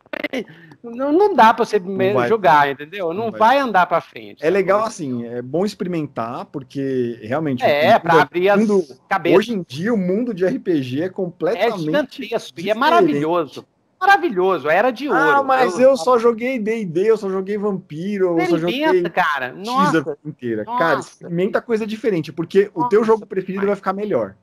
não, não dá para
você vai, jogar, entendeu? Não, não vai. andar para frente. É sacou? legal assim, é bom experimentar porque realmente é para é abrir mundo, as cabeças. Hoje em dia o mundo de RPG é completamente é gigantesco
diferente. e é maravilhoso maravilhoso, era de ah, ouro. Ah, mas eu,
eu só joguei D&D, eu só joguei Vampiro, eu só joguei inventa, cara. Nossa, inteira. Nossa. Cara, experimenta
coisa diferente, porque nossa, o teu jogo preferido vai ficar melhor.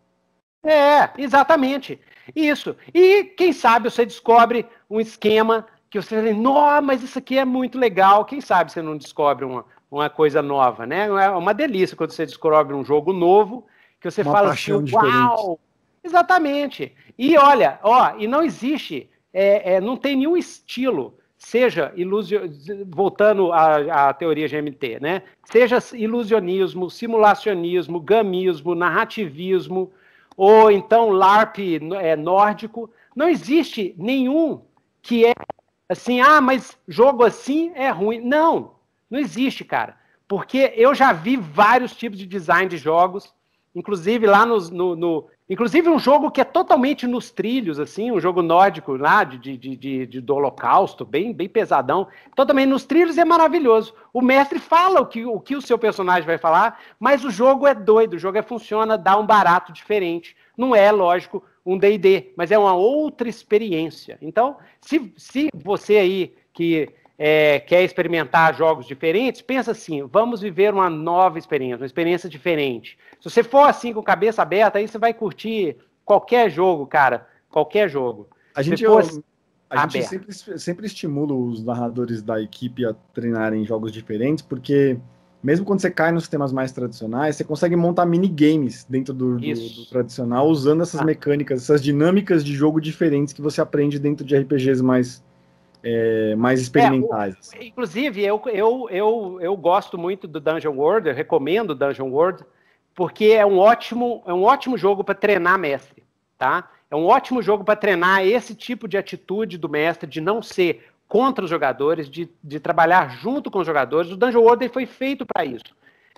É, exatamente. Isso. E quem sabe você descobre um esquema que você diz, não, mas isso aqui é muito legal. Quem sabe você não descobre uma, uma coisa nova, né? É uma delícia quando você descobre um jogo novo que você uma fala assim, uau! Diferente. Exatamente. E olha, ó, e não existe é, é, não tem nenhum estilo, seja ilusio... voltando à, à teoria GMT, né? seja ilusionismo, simulacionismo, gamismo, narrativismo, ou então LARP é, nórdico, não existe nenhum que é assim, ah, mas jogo assim é ruim. Não, não existe, cara. Porque eu já vi vários tipos de design de jogos, inclusive lá no, no, no Inclusive um jogo que é totalmente nos trilhos, assim, um jogo nórdico lá de, de, de, de do holocausto, bem, bem pesadão, totalmente nos trilhos e é maravilhoso. O mestre fala o que, o que o seu personagem vai falar, mas o jogo é doido, o jogo é, funciona, dá um barato diferente. Não é, lógico, um D&D, mas é uma outra experiência. Então, se, se você aí que é, quer experimentar jogos diferentes, pensa assim: vamos viver uma nova experiência, uma experiência diferente. Se você for assim com cabeça aberta, aí você vai curtir qualquer jogo, cara. Qualquer jogo. A gente, for, é assim, a gente
sempre, sempre estimula os narradores da equipe a treinarem jogos diferentes, porque mesmo quando você cai nos temas mais tradicionais, você consegue montar minigames dentro do, do, do tradicional, usando essas ah. mecânicas, essas dinâmicas de jogo diferentes que você aprende dentro de RPGs mais, é, mais experimentais.
É, o, inclusive, eu, eu, eu, eu gosto muito do Dungeon World, eu recomendo Dungeon World, porque é um ótimo, é um ótimo jogo para treinar mestre, tá? É um ótimo jogo para treinar esse tipo de atitude do mestre de não ser contra os jogadores, de, de trabalhar junto com os jogadores. O Dungeon World foi feito para isso.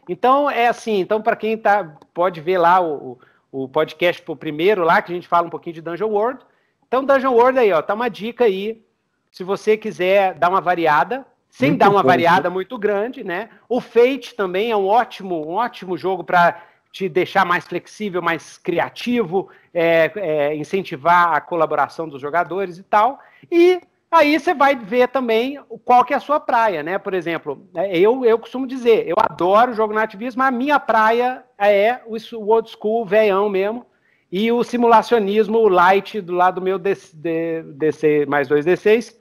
Então é assim, então para quem tá pode ver lá o, o podcast pro primeiro lá que a gente fala um pouquinho de Dungeon World. Então Dungeon World aí, ó, tá uma dica aí. Se você quiser dar uma variada, sem muito dar uma bom, variada né? muito grande, né? O Fate também é um ótimo, um ótimo jogo para te deixar mais flexível, mais criativo, é, é, incentivar a colaboração dos jogadores e tal. E aí você vai ver também qual que é a sua praia, né? Por exemplo, é, eu, eu costumo dizer, eu adoro jogo nativismo, mas a minha praia é o old school, veião mesmo, e o simulacionismo light do lado do meu DC, DC mais dois d 6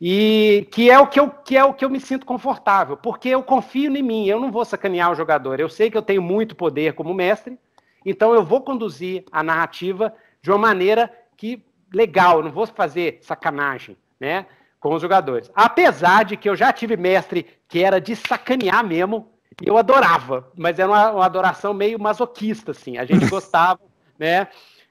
e que é o que eu, que é o que eu me sinto confortável, porque eu confio em mim, eu não vou sacanear o jogador. Eu sei que eu tenho muito poder como mestre, então eu vou conduzir a narrativa de uma maneira que legal, não vou fazer sacanagem, né, com os jogadores. Apesar de que eu já tive mestre que era de sacanear mesmo, e eu adorava, mas era uma, uma adoração meio masoquista assim. A gente gostava, né?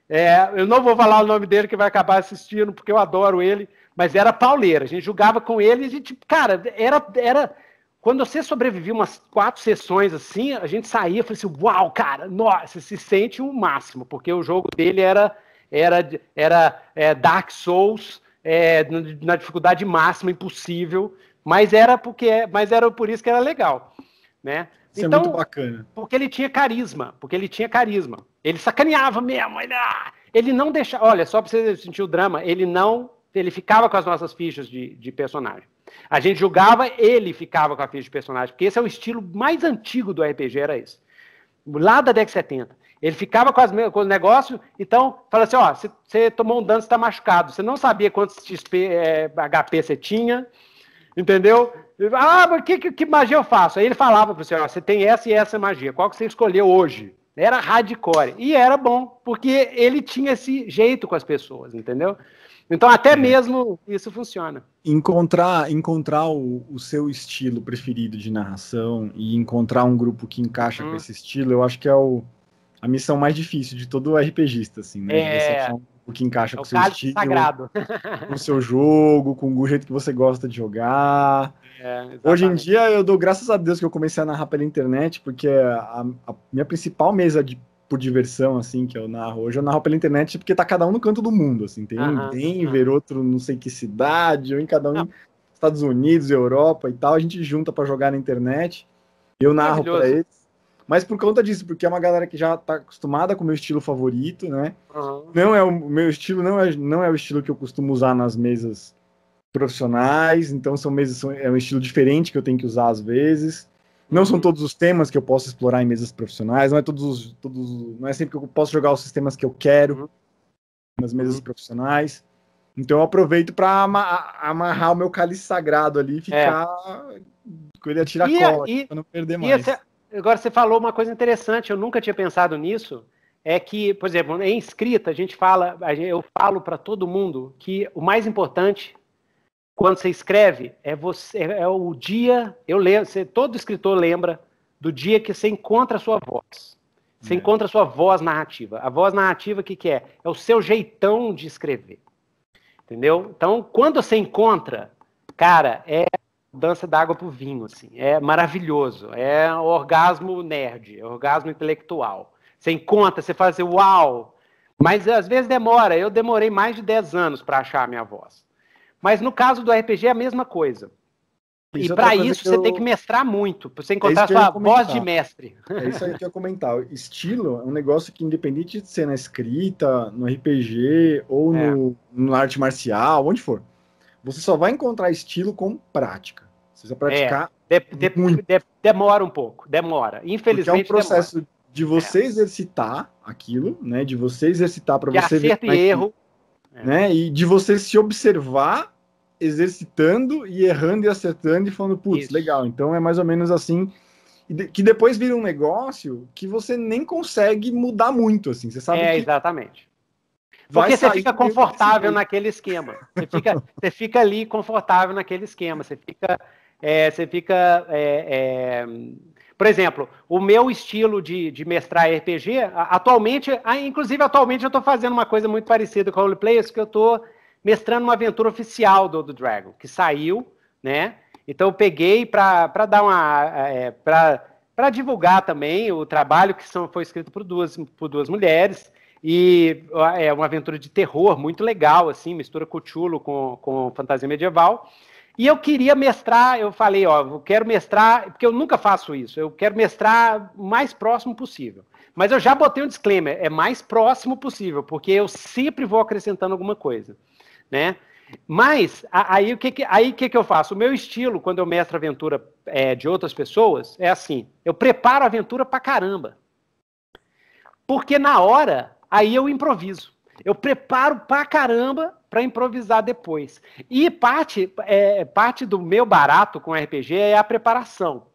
É, eu não vou falar o nome dele que vai acabar assistindo, porque eu adoro ele, mas era pauleira, a gente jogava com ele e a gente, cara, era. era quando você sobrevivia umas quatro sessões assim, a gente saía e falou assim: uau, cara, nossa, se sente o um máximo, porque o jogo dele era era, era é, Dark Souls é, na dificuldade máxima impossível, mas era porque mas era por isso que era legal, né? Isso é então, é muito bacana. Porque ele tinha carisma, porque ele tinha carisma. Ele sacaneava mesmo, ele, ah, ele não deixava. Olha, só para você sentir o drama, ele não ele ficava com as nossas fichas de, de personagem. A gente julgava, ele ficava com a ficha de personagem, porque esse é o estilo mais antigo do RPG, era esse. Lá da década de 70. Ele ficava com, as, com o negócio, então, fala assim, ó, você tomou um dano, você tá machucado. Você não sabia quantos XP, é, eh, HP você tinha, entendeu? Ah, mas que, que, que, magia eu faço? Aí ele falava para você, ó, você tem essa e essa magia, qual que você escolheu hoje? Era hardcore. E era bom, porque ele tinha esse jeito com as pessoas, entendeu? Então, até é. mesmo isso funciona.
Encontrar, encontrar o, o, seu estilo preferido de narração e encontrar um grupo que encaixa hum. com uhum. esse estilo, eu acho que é o, a missão mais difícil de todo RPGista, assim, né? É. O que encaixa é com o seu estilo, sagrado. com o seu jogo, com o jeito que você gosta de jogar.
É, Hoje
em dia eu dou graças a Deus que eu comecei a narrar pela internet, porque a, a minha principal mesa de por diversão, assim, que eu narro. Hoje eu narro pela internet porque tá cada um no canto do mundo, assim. Tem um em Denver, outro não sei que cidade, ou em cada um Estados Unidos, Europa e tal. A gente junta para jogar na internet. Eu narro para eles. Mas por conta disso, porque é uma galera que já tá acostumada com o meu estilo favorito, né? Não é o meu estilo, não é, não é o estilo que eu costumo usar nas mesas profissionais, então são mesas, são, é um estilo diferente que eu tenho que usar às vezes. Não são todos os temas que eu posso explorar em mesas profissionais, não é todos os, todos, não é sempre que eu posso jogar os sistemas que eu quero uhum. nas mesas uhum. profissionais. Então eu aproveito para amarrar o meu cálice sagrado ali, e é. ficar é. com ele a tirar cola, para não perder mais. Até,
agora você falou uma coisa interessante, eu nunca tinha pensado nisso, é que, por exemplo, em escrita a gente fala, eu falo para todo mundo que o mais importante quando você escreve, é você é o dia, eu lembro, você, todo escritor lembra do dia que você encontra a sua voz. Você é. encontra a sua voz narrativa. A voz narrativa, o que, que é? É o seu jeitão de escrever. Entendeu? Então, quando você encontra, cara, é dança d'água pro vinho, assim. É maravilhoso. É orgasmo nerd, é orgasmo intelectual. Você encontra, você faz assim, uau! Mas às vezes demora. Eu demorei mais de 10 anos para achar a minha voz. Mas no caso do RPG é a mesma coisa. Isso e é para isso você eu... tem que mestrar muito, para você é encontrar é sua voz de mestre. É isso aí que eu ia
comentar. Estilo é um negócio que, independente de ser na escrita, no RPG ou é. no, no, arte marcial, onde for, você só vai encontrar estilo com prática. Você precisa praticar.
É. De, de, de, demora um pouco, demora. Infelizmente. Porque é um processo
demora. de você é. exercitar aquilo, né? De você exercitar para você. Acerto ver, e erro. Né, e de você se observar exercitando e errando e acertando e falando, putz, legal. Então é mais ou menos assim. Que depois vira um negócio que você nem consegue mudar muito, assim. Você sabe é,
exatamente. Porque você fica confortável naquele esquema. Você fica, você fica ali confortável naquele esquema. Você fica. É, você fica é, é... Por exemplo, o meu estilo de, de mestrar RPG, atualmente, inclusive atualmente eu estou fazendo uma coisa muito parecida com o roleplay, que eu estou mestrando uma aventura oficial do, do Dragon, que saiu, né? Então eu peguei para dar uma. É, para divulgar também o trabalho que são, foi escrito por duas, por duas mulheres. E é uma aventura de terror muito legal, assim, mistura Cthulhu com, com fantasia medieval. E eu queria mestrar, eu falei, ó, eu quero mestrar, porque eu nunca faço isso, eu quero mestrar o mais próximo possível. Mas eu já botei um disclaimer, é mais próximo possível, porque eu sempre vou acrescentando alguma coisa né? Mas aí o que, que aí que, que eu faço? O meu estilo quando eu mestro aventura é, de outras pessoas é assim: eu preparo a aventura pra caramba, porque na hora aí eu improviso, eu preparo pra caramba para improvisar depois. E parte é, parte do meu barato com RPG é a preparação,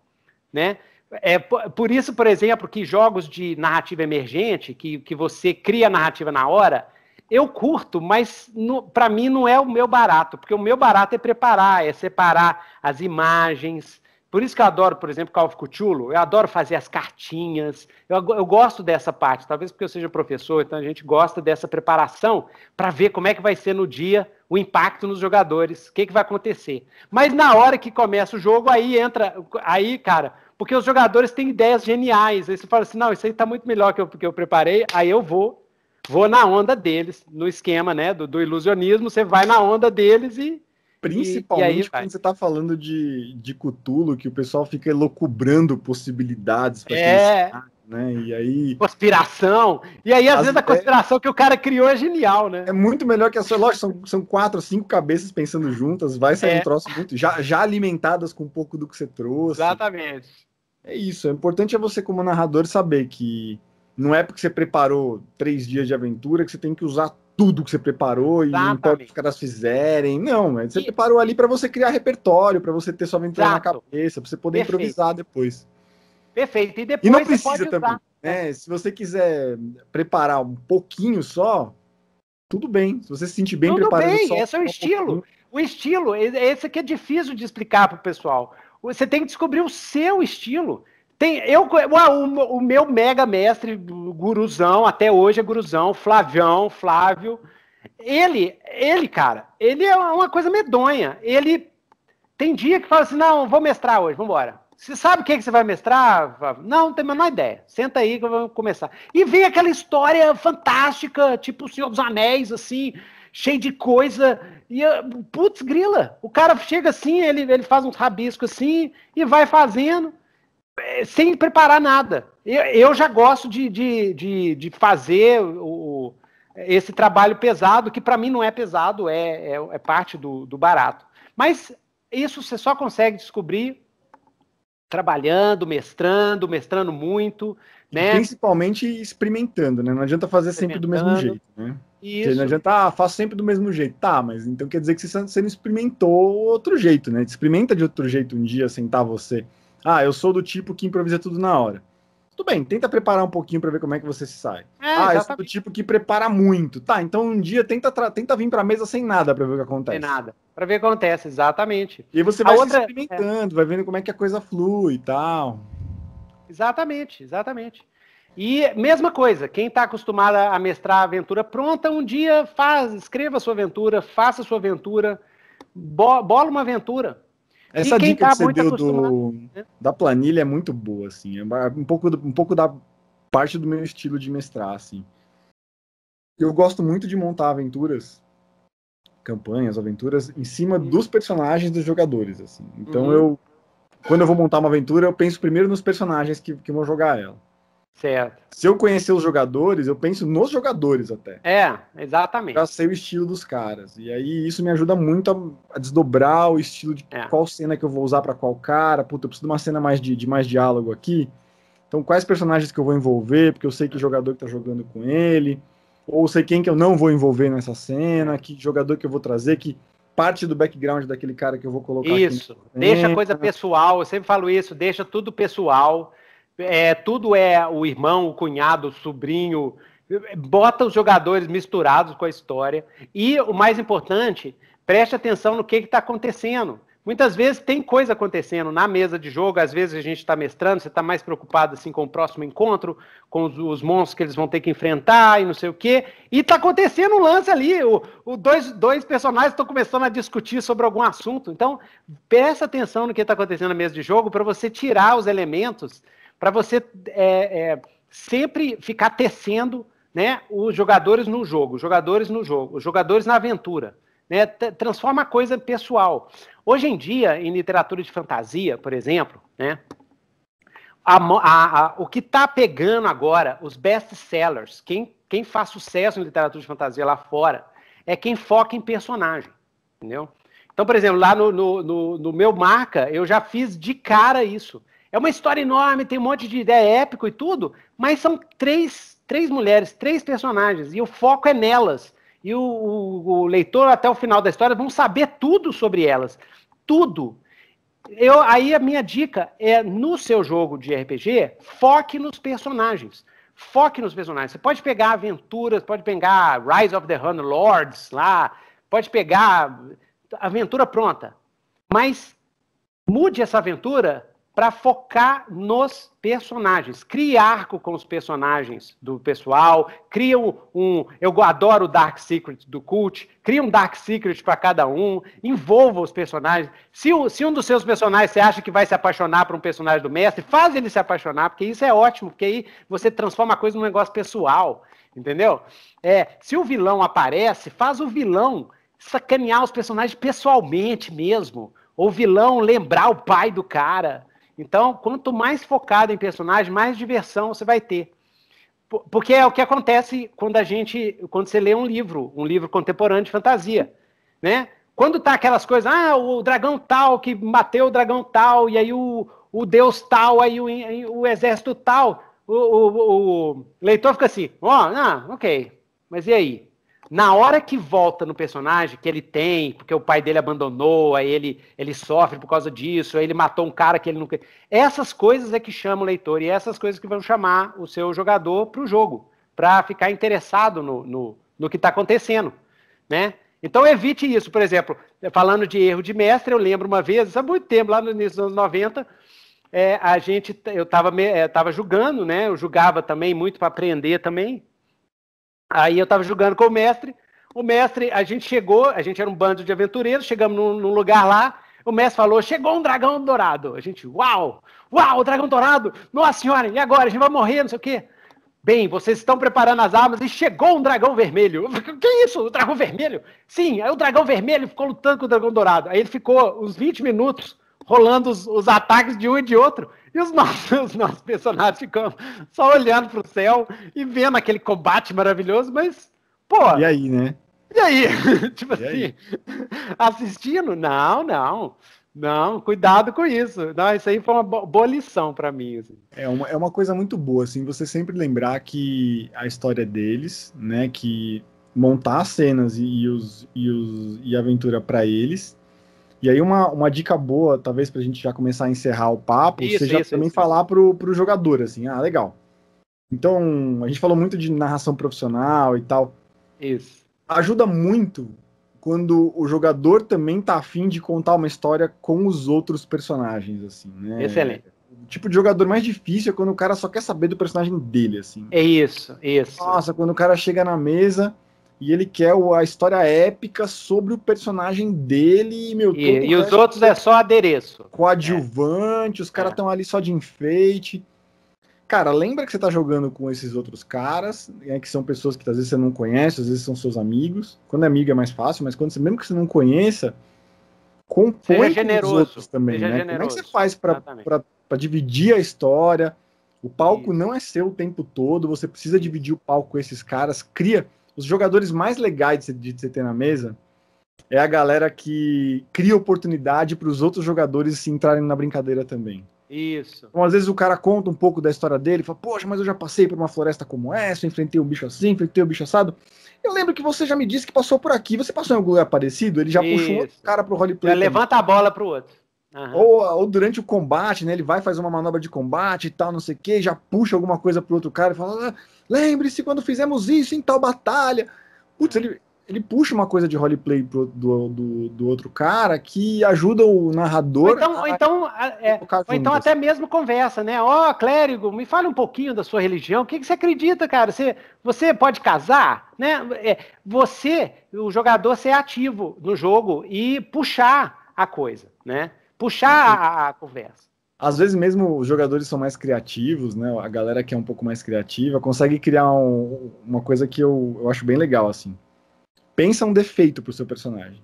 né? É por isso, por exemplo, que jogos de narrativa emergente, que, que você cria a narrativa na hora, eu curto, mas para mim não é o meu barato, porque o meu barato é preparar, é separar as imagens. Por isso que eu adoro, por exemplo, Calvo Cutulo, eu adoro fazer as cartinhas, eu, eu, gosto dessa parte, talvez porque eu seja professor, então a gente gosta dessa preparação para ver como é que vai ser no dia o impacto nos jogadores, o que, que vai acontecer. Mas na hora que começa o jogo, aí entra, aí, cara, porque os jogadores têm ideias geniais, aí você fala assim, não, isso aí está muito melhor que eu, que eu preparei, aí eu vou vou na onda deles, no esquema né, do, do ilusionismo, você vai na onda deles e. Principalmente e
quando você está falando de, de Cthulhu, que o pessoal fica elocubrando possibilidades para é... Pensar, né? E aí. Conspiração! E aí, às As... vezes, a é- conspiração é... que o cara criou é genial, né? É muito melhor que a sua lógico, São, são quatro, cinco cabeças pensando juntas, vai sair é. um troço muito. Já, já alimentadas com um pouco do que você trouxe.
Exatamente.
É isso. O importante é você, como narrador, saber que não é porque você preparou três dias de aventura que você tem que usar tudo que você preparou Exatamente. e não importa o que os caras fizerem. Não, é, você e... preparou ali para você criar repertório, para você ter sua aventura Exato. na cabeça, para você poder Perfeito. improvisar depois.
Perfeito. E depois e não precisa também. Né?
né? Se você quiser preparar um pouquinho só, tudo bem. Se você se sentir
bem tudo preparado bem, só. Esse é o um estilo. Pouquinho. o estilo, esse aqui é difícil de explicar para o pessoal. Você tem que descobrir o seu estilo. Tem, eu, o, o meu mega mestre, guruzão, até hoje é guruzão, Flavião, Flávio. Ele, ele, cara, ele é uma coisa medonha. Ele tem dia que fala assim: não, vou mestrar hoje, vambora. Você sabe o que, é que você vai mestrar? Não, não tem a menor ideia. Senta aí que eu vou começar. E vem aquela história fantástica, tipo o Senhor dos Anéis, assim, cheio de coisa. E, putz, grila. O cara chega assim, ele, ele faz uns rabiscos assim e vai fazendo. É, sem preparar nada. Eu, eu já gosto de, de, de, de fazer o, esse trabalho pesado, que para mim não é pesado, é, é, é parte do, do barato. Mas isso você só consegue descobrir trabalhando, mestrando, mestrando muito, né?
Principalmente experimentando, né? Não adianta fazer sempre do mesmo jeito, né? Isso. Não adianta, ah, faço sempre do mesmo jeito. Tá, mas então quer dizer que você não experimentou outro jeito, né? Experimenta de outro jeito um dia, sentar você ah, eu sou do tipo que improvisa tudo na hora. Tudo bem, tenta preparar um pouquinho para ver como é que você se sai. É, ah, exatamente. eu sou do tipo que prepara muito. Tá, então um dia tenta, tenta vir pra mesa sem nada para ver o que acontece. Sem nada.
Pra ver o que acontece, exatamente. E você vai outra, é. experimentando, é... vai vendo como é que a coisa flui e tal. Exatamente, exatamente. E mesma coisa, quem está acostumado a mestrar aventura pronta, um dia faz, escreva a sua aventura, faça a sua aventura, bo bola uma aventura. Essa dica tá que você deu do, né?
da planilha é muito boa, assim. É um pouco, um pouco da parte do meu estilo de mestrar, assim. Eu gosto muito de montar aventuras, campanhas, aventuras, em cima uhum. dos personagens dos jogadores, assim. Então uhum. eu, quando eu vou montar uma aventura, eu penso primeiro nos personagens que, que vão jogar ela. Certo. Se eu conhecer os jogadores, eu penso nos jogadores até.
É, exatamente. Já sei o
estilo dos caras. E aí isso me ajuda muito a, desdobrar o estilo de é. qual cena que eu vou usar para qual cara. Puta, eu preciso de uma cena mais de, de mais diálogo aqui. Então, quais personagens que eu vou envolver, porque eu sei que jogador que tá jogando com ele, ou sei quem que eu não vou envolver nessa cena, que jogador que eu vou trazer, que parte do background daquele cara que eu vou colocar. Isso, deixa a
coisa pessoal, eu sempre falo isso, deixa tudo pessoal, é, tudo é o irmão, o cunhado, o sobrinho. Bota os jogadores misturados com a história. E o mais importante, preste atenção no que está acontecendo. Muitas vezes tem coisa acontecendo na mesa de jogo, às vezes a gente está mestrando, você está mais preocupado assim com o próximo encontro, com os, os, monstros que eles vão ter que enfrentar e não sei o quê. E está acontecendo um lance ali, o, o dois, dois personagens estão começando a discutir sobre algum assunto. Então, presta atenção no que está acontecendo na mesa de jogo para você tirar os elementos para você é, é, sempre ficar tecendo né, os jogadores no jogo, os jogadores no jogo, os jogadores na aventura. Né, transforma a coisa pessoal. Hoje em dia, em literatura de fantasia, por exemplo, né, a, a, a, o que está pegando agora, os best sellers, quem, quem faz sucesso em literatura de fantasia lá fora, é quem foca em personagem. Entendeu? Então, por exemplo, lá no, no, no, no meu marca, eu já fiz de cara isso. É uma história enorme, tem um monte de ideia épico e tudo, mas são três, três mulheres, três personagens, e o foco é nelas. E o, o, o leitor, até o final da história, vão saber tudo sobre elas. Tudo. Eu, aí a minha dica é, no seu jogo de RPG, foque nos personagens. Foque nos personagens. Você pode pegar aventuras, pode pegar Rise of the Hun Lords lá, pode pegar aventura pronta. Mas mude essa aventura para focar nos personagens. criar arco com os personagens do pessoal, cria um, um eu adoro o Dark Secret do Cult, cria um Dark Secret para cada um, envolva os personagens. Se, se um dos seus personagens você acha que vai se apaixonar por um personagem do mestre, faz ele se apaixonar, porque isso é ótimo, porque aí você transforma a coisa num negócio pessoal, entendeu? É, se o vilão aparece, faz o vilão sacanear os personagens pessoalmente mesmo. Ou o vilão lembrar o pai do cara então, quanto mais focado em personagem, mais diversão você vai ter. Porque é o que acontece quando a gente, quando você lê um livro, um livro contemporâneo de fantasia, né? Quando tá aquelas coisas, ah, o dragão tal que bateu o dragão tal, e aí o, o deus tal, aí o, o exército tal, o, o, o leitor fica assim, ó, oh, ah, ok, mas e aí? Na hora que volta no personagem, que ele tem, porque o pai dele abandonou, aí ele, ele sofre por causa disso, aí ele matou um cara que ele nunca. Essas coisas é que chamam o leitor e essas coisas que vão chamar o seu jogador para o jogo, para ficar interessado no, no, no que está acontecendo. né? Então evite isso, por exemplo, falando de erro de mestre, eu lembro uma vez, há muito tempo, lá no início dos anos 90, é, a gente, eu estava é, tava julgando, né? Eu julgava também muito para aprender também. Aí eu estava jogando com o mestre. O mestre, a gente chegou, a gente era um bando de aventureiros, chegamos num, num lugar lá. O mestre falou: chegou um dragão dourado. A gente, uau! Uau, o dragão dourado! Nossa senhora, e agora? A gente vai morrer, não sei o quê. Bem, vocês estão preparando as armas e chegou um dragão vermelho. Que é isso? O dragão vermelho? Sim, aí é o dragão vermelho ficou lutando com o dragão dourado. Aí ele ficou uns 20 minutos rolando os, os ataques de um e de outro. E os nossos, os nossos personagens ficam só olhando para o céu e vendo aquele combate maravilhoso, mas, pô. E aí, né? E aí? tipo e assim, aí? assistindo? Não, não. Não, cuidado com isso. Não, isso aí foi uma boa lição para mim. Assim. É, uma, é uma coisa muito boa, assim, você
sempre lembrar que a história deles, né, que montar as cenas e, e os, e, os, e a aventura para eles e aí, uma, uma dica boa, talvez, para a gente já começar a encerrar o papo, isso, seja isso, também isso. falar pro, pro jogador, assim, ah, legal. Então, a gente falou muito de narração profissional e tal. Isso. Ajuda muito quando o jogador também tá afim de contar uma história com os outros personagens, assim, né? Excelente. O tipo de jogador mais difícil é quando o cara só quer saber do personagem dele, assim. É isso, isso. Nossa, quando o cara chega na mesa e ele quer a história épica sobre o personagem dele meu, e, e os
outros é só adereço.
Coadjuvante, é. os caras estão é. ali só de enfeite. Cara, lembra que você tá jogando com esses outros caras, né, que são pessoas que às vezes você não conhece, às vezes são seus amigos. Quando é amigo é mais fácil, mas quando você, mesmo que você não conheça, compõe seja generoso, os outros também, né? Generoso. Como é que você faz para dividir a história? O palco Isso. não é seu o tempo todo, você precisa dividir o palco com esses caras, cria os jogadores mais legais de você ter na mesa é a galera que cria oportunidade para os outros jogadores se entrarem na brincadeira também. Isso. Então, às vezes o cara conta um pouco da história dele, fala, poxa, mas eu já passei por uma floresta como essa, enfrentei um bicho assim, enfrentei um bicho assado. Eu lembro que você já me disse que passou por aqui. Você passou em algum lugar parecido? Ele já Isso. puxou o cara pro roleplay. levanta
a bola pro outro. Uhum.
Ou, ah, ou, durante o combate, né? Ele vai fazer uma manobra de combate e tal, não sei o que, já puxa alguma coisa pro outro cara e fala: ah, lembre-se quando fizemos isso em tal batalha. Putz, é. ele, ele puxa uma coisa de roleplay pro, do, do, do outro cara que ajuda o narrador. Ou então, a, ou
então, a, é, ou então até assim. mesmo conversa, né? Ó, oh, clérigo, me fale um pouquinho da sua religião. O que, que você acredita, cara? Você, você pode casar? Né? É, você, o jogador, ser ativo no jogo e puxar a coisa, né? puxar uhum. a, a conversa
às vezes mesmo os jogadores são mais criativos, né? A galera que é um pouco mais criativa consegue criar um, uma coisa que eu, eu acho bem legal, assim. Pensa um defeito pro seu personagem.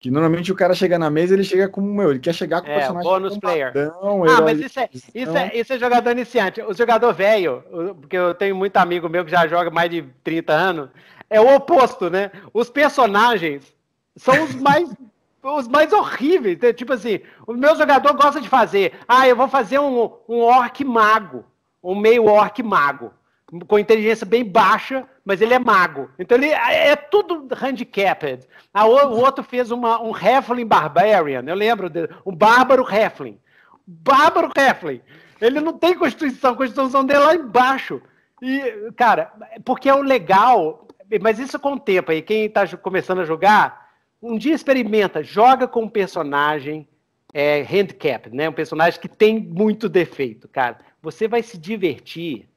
Que normalmente o cara chega na mesa, ele chega como meu, ele quer chegar com é, o personagem.
Bônus player. Padrão, ah, mas isso é, isso, é, isso é jogador iniciante. O jogador velho, porque eu tenho muito amigo meu que já joga mais de 30 anos, é o oposto, né? Os personagens são os mais os mais horríveis. Né? Tipo assim, o meu jogador gosta de fazer. Ah, eu vou fazer um, um orc mago. Um meio orc mago. Com inteligência bem baixa, mas ele é mago. Então ele é, é tudo handicapped. A, ah, o, outro fez uma, um Heflin Barbarian, eu lembro dele. Um bárbaro Heflin. Bárbaro Heflin. Ele não tem constituição, a constituição dele é lá embaixo. E, cara, porque é o legal, mas isso com o tempo aí, quem está começando a jogar um dia experimenta, joga com um personagem é, handicap, né? Um personagem que tem muito defeito, cara. Você vai se divertir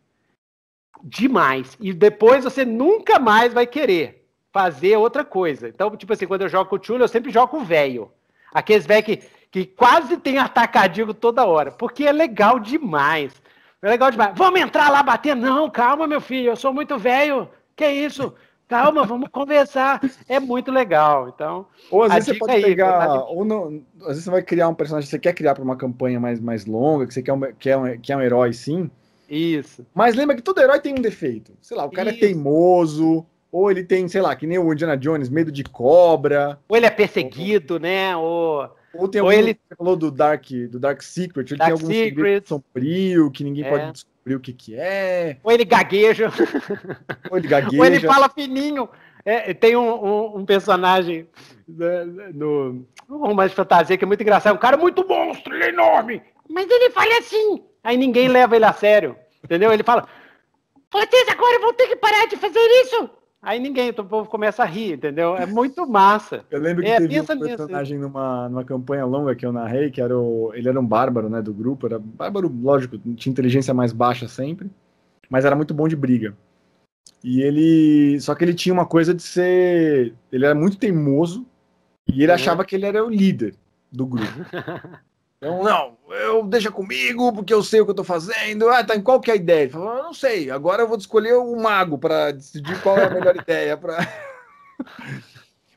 demais. E depois você nunca mais vai querer fazer outra coisa. Então, tipo assim, quando eu jogo com o Chulo, eu sempre jogo com o velho. Aqueles velho que, que quase tem atacadigo toda hora. Porque é legal demais. É legal demais. Vamos entrar lá bater? Não, calma, meu filho. Eu sou muito velho. Que isso? Calma, vamos conversar. É muito legal. Então, ou às vezes você pode pegar,
ou não, às vezes você vai criar um personagem que você quer criar para uma campanha mais, mais longa, que você quer um, quer, é um, quer é um herói sim. Isso. Mas lembra que todo herói tem um defeito. Sei lá, o cara é isso. é teimoso, ou ele tem, sei lá, que nem o Indiana Jones, medo de cobra. Ou ele é perseguido, ou... né? Ou, ou tem algum, ou ele... você falou do Dark, do Dark Secret, ele Dark tem algum Secret. sombrio que ninguém é. pode descobrir o que que é. Ou ele
gagueja. Ou ele gagueja. Ou ele fala fininho. É, tem um, um, um personagem no, romance de fantasia que é muito engraçado. Um cara muito monstro, ele é enorme. Mas ele fala assim. Aí ninguém leva ele a sério. Entendeu? Ele fala: Vocês agora vão ter que parar de fazer isso. Aí ninguém, o povo começa a rir, entendeu? É muito massa. Eu lembro que é, teve um personagem
nisso. numa, numa campanha longa que eu narrei, que era o, ele era um bárbaro, né, do grupo, era bárbaro, lógico, tinha inteligência mais baixa sempre, mas era muito bom de briga. E ele, só que ele tinha uma coisa de ser, ele era muito teimoso e ele é. achava que ele era o líder do grupo.
Então,
não, eu deixa comigo, porque eu sei o que eu tô fazendo. Ah, tá em qual que é a ideia? Ele falou, eu não sei, agora eu vou escolher o mago para decidir qual é a melhor ideia. Pra...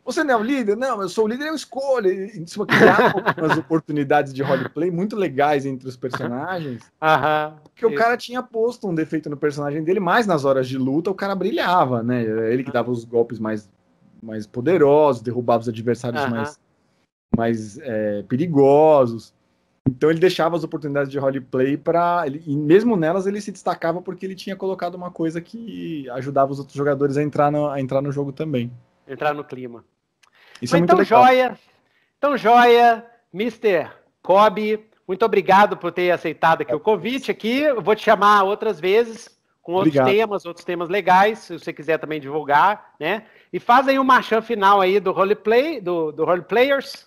Você não é o líder? Não, eu sou o líder, eu escolho. Isso cima dá umas oportunidades de roleplay muito legais entre os personagens. Aham. Porque isso. o cara tinha posto um defeito no personagem dele, mas nas horas de luta o cara brilhava, né? Ele que ah. dava os golpes mais, mais poderosos, derrubava os adversários Aham. mais, mais é, perigosos. Então ele deixava as oportunidades de roleplay para. E mesmo nelas ele se destacava porque ele tinha colocado uma coisa que ajudava os outros jogadores a entrar no, a entrar no jogo também.
Entrar no clima. Isso Mas é então, muito legal. joia. Então, joia, Mr. Kobe, muito obrigado por ter aceitado aqui é. o convite aqui. Eu vou te chamar outras vezes com outros Obrigado. temas, outros temas legais, se você quiser também divulgar, né? E fazem o um marchão final aí do roleplay, do, do roleplayers.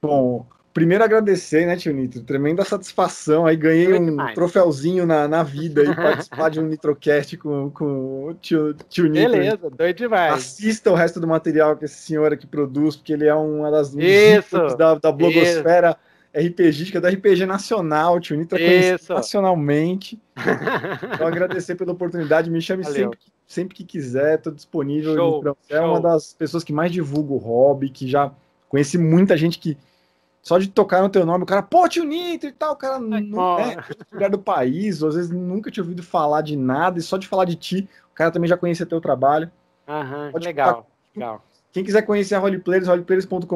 Bom, Primeiro agradecer, né, tio Nitro? Tremenda satisfação. Aí ganhei Muito um demais. troféuzinho na, na vida e participar de um Nitrocast com, com o tio, tio Nitro. Beleza, doido demais. Assista o resto do material que esse senhor aqui produz, porque ele é uma das Isso. da, da blogosfera. que RPGística é da RPG Nacional, tio Nitro é nacionalmente. então, agradecer pela oportunidade, me chame Valeu. sempre, sempre que quiser, estou disponível. Show, show. É uma das pessoas que mais divulga o hobby, que já conheci muita gente que só de tocar no teu nome, o cara, pô, tio Nitro e tal, o cara Ai, não é lugar do país, ou às vezes nunca tinha ouvido falar de nada, e só de falar de ti, o cara também já conhecia teu trabalho.
Aham, legal, legal.
Quem quiser conhecer a Roleplayers, roleplayers.com.br,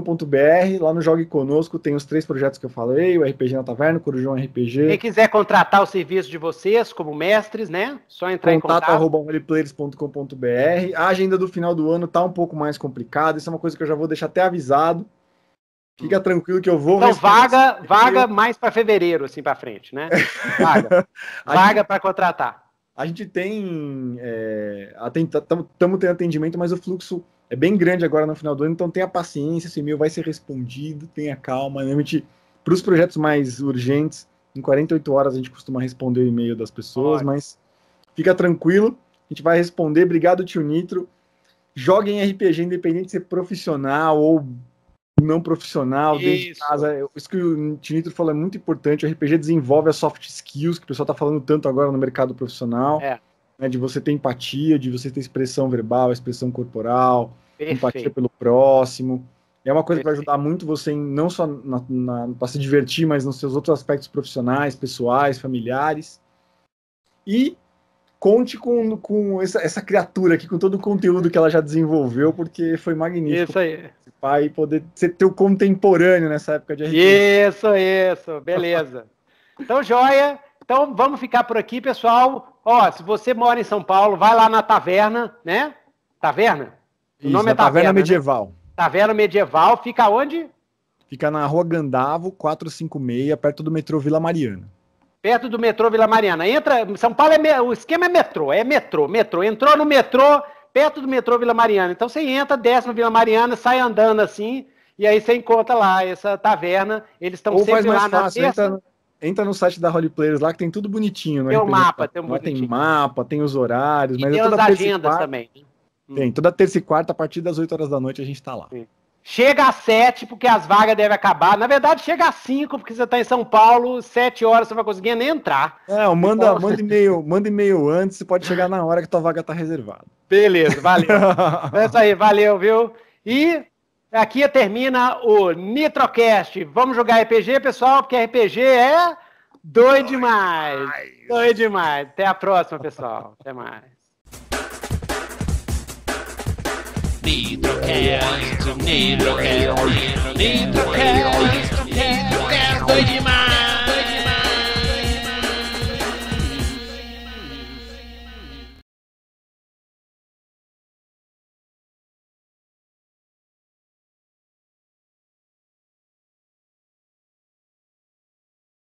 lá no Jogue Conosco tem os três projetos que eu falei, o RPG na Taverna, o Corujão RPG. Quem
quiser contratar o serviço de vocês como mestres, né? Só entrar contato, em contato. Arroba
roleplayers.com.br. A agenda do final do ano tá um pouco mais complicada, isso é uma coisa que eu já vou deixar até avisado. Fica hum. tranquilo que eu vou. Então, vaga, vaga
mais para fevereiro, assim, para frente, né? Vaga. vaga para contratar. A gente
tem. Estamos é, tendo atendimento, mas o fluxo é bem grande agora no final do ano, então tenha paciência, esse e-mail vai ser respondido, tenha calma. para né? os projetos mais urgentes, em 48 horas a gente costuma responder o e-mail das pessoas, mas fica tranquilo, a gente vai responder. Obrigado, tio Nitro. Joguem RPG, independente de ser profissional ou não profissional, isso. de casa. É, isso que o Tinitro falou é muito importante. O RPG desenvolve as soft skills que o pessoal está falando tanto agora no mercado profissional. É. Né, de você ter empatia, de você ter expressão verbal, expressão corporal, Perfeito. empatia pelo próximo. É uma coisa que vai ajudar muito você em, não só para se divertir, mas nos seus outros aspectos profissionais, pessoais, familiares. E conte com, com essa, essa, criatura aqui, com todo o conteúdo que ela já desenvolveu, porque foi magnífico. Isso aí. Pai, poder ser teu contemporâneo nessa época de
RPG. Isso, isso, beleza. então, joia. Então, vamos ficar por aqui, pessoal. Ó, se você mora em São Paulo, vai lá na taverna, né? Taverna? O isso, nome é Taverna, taverna né? Medieval. Né? Taverna Medieval. Fica onde?
Fica na Rua Gandavo, 456, perto do metrô Vila Mariana
perto do metrô Vila Mariana. Entra, São Paulo é o esquema é metrô, é metrô, metrô. Entrou no metrô, perto do metrô Vila Mariana. Então você entra, desce no Vila Mariana, sai andando assim, e aí você encontra lá essa taverna. Eles estão sempre faz mais lá fácil, na terça. Entra,
entra, no site da Holy Players lá que tem tudo bonitinho, né? Tem o mapa, tem um lá tem mapa, tem os horários, e mas é tem é toda as agendas quarta, também. Né? Tem, hum. toda terça e quarta, a partir das 8 horas da noite, a gente está lá. Sim.
Chega às sete, porque as vagas devem acabar. Na verdade, chega às cinco, porque você está em São Paulo, sete horas você não vai conseguir nem entrar.
É, manda, manda e-mail, manda e-mail antes, você pode
chegar na hora que tua vaga está reservada. Beleza, valeu. é isso aí, valeu, viu? E aqui termina o Nitrocast. Vamos jogar RPG, pessoal, porque RPG é doido demais. Doido demais. Até a próxima, pessoal. Até mais. Nitrocast, Nitrocast, Nitrocast, Nitrocast do Edmar.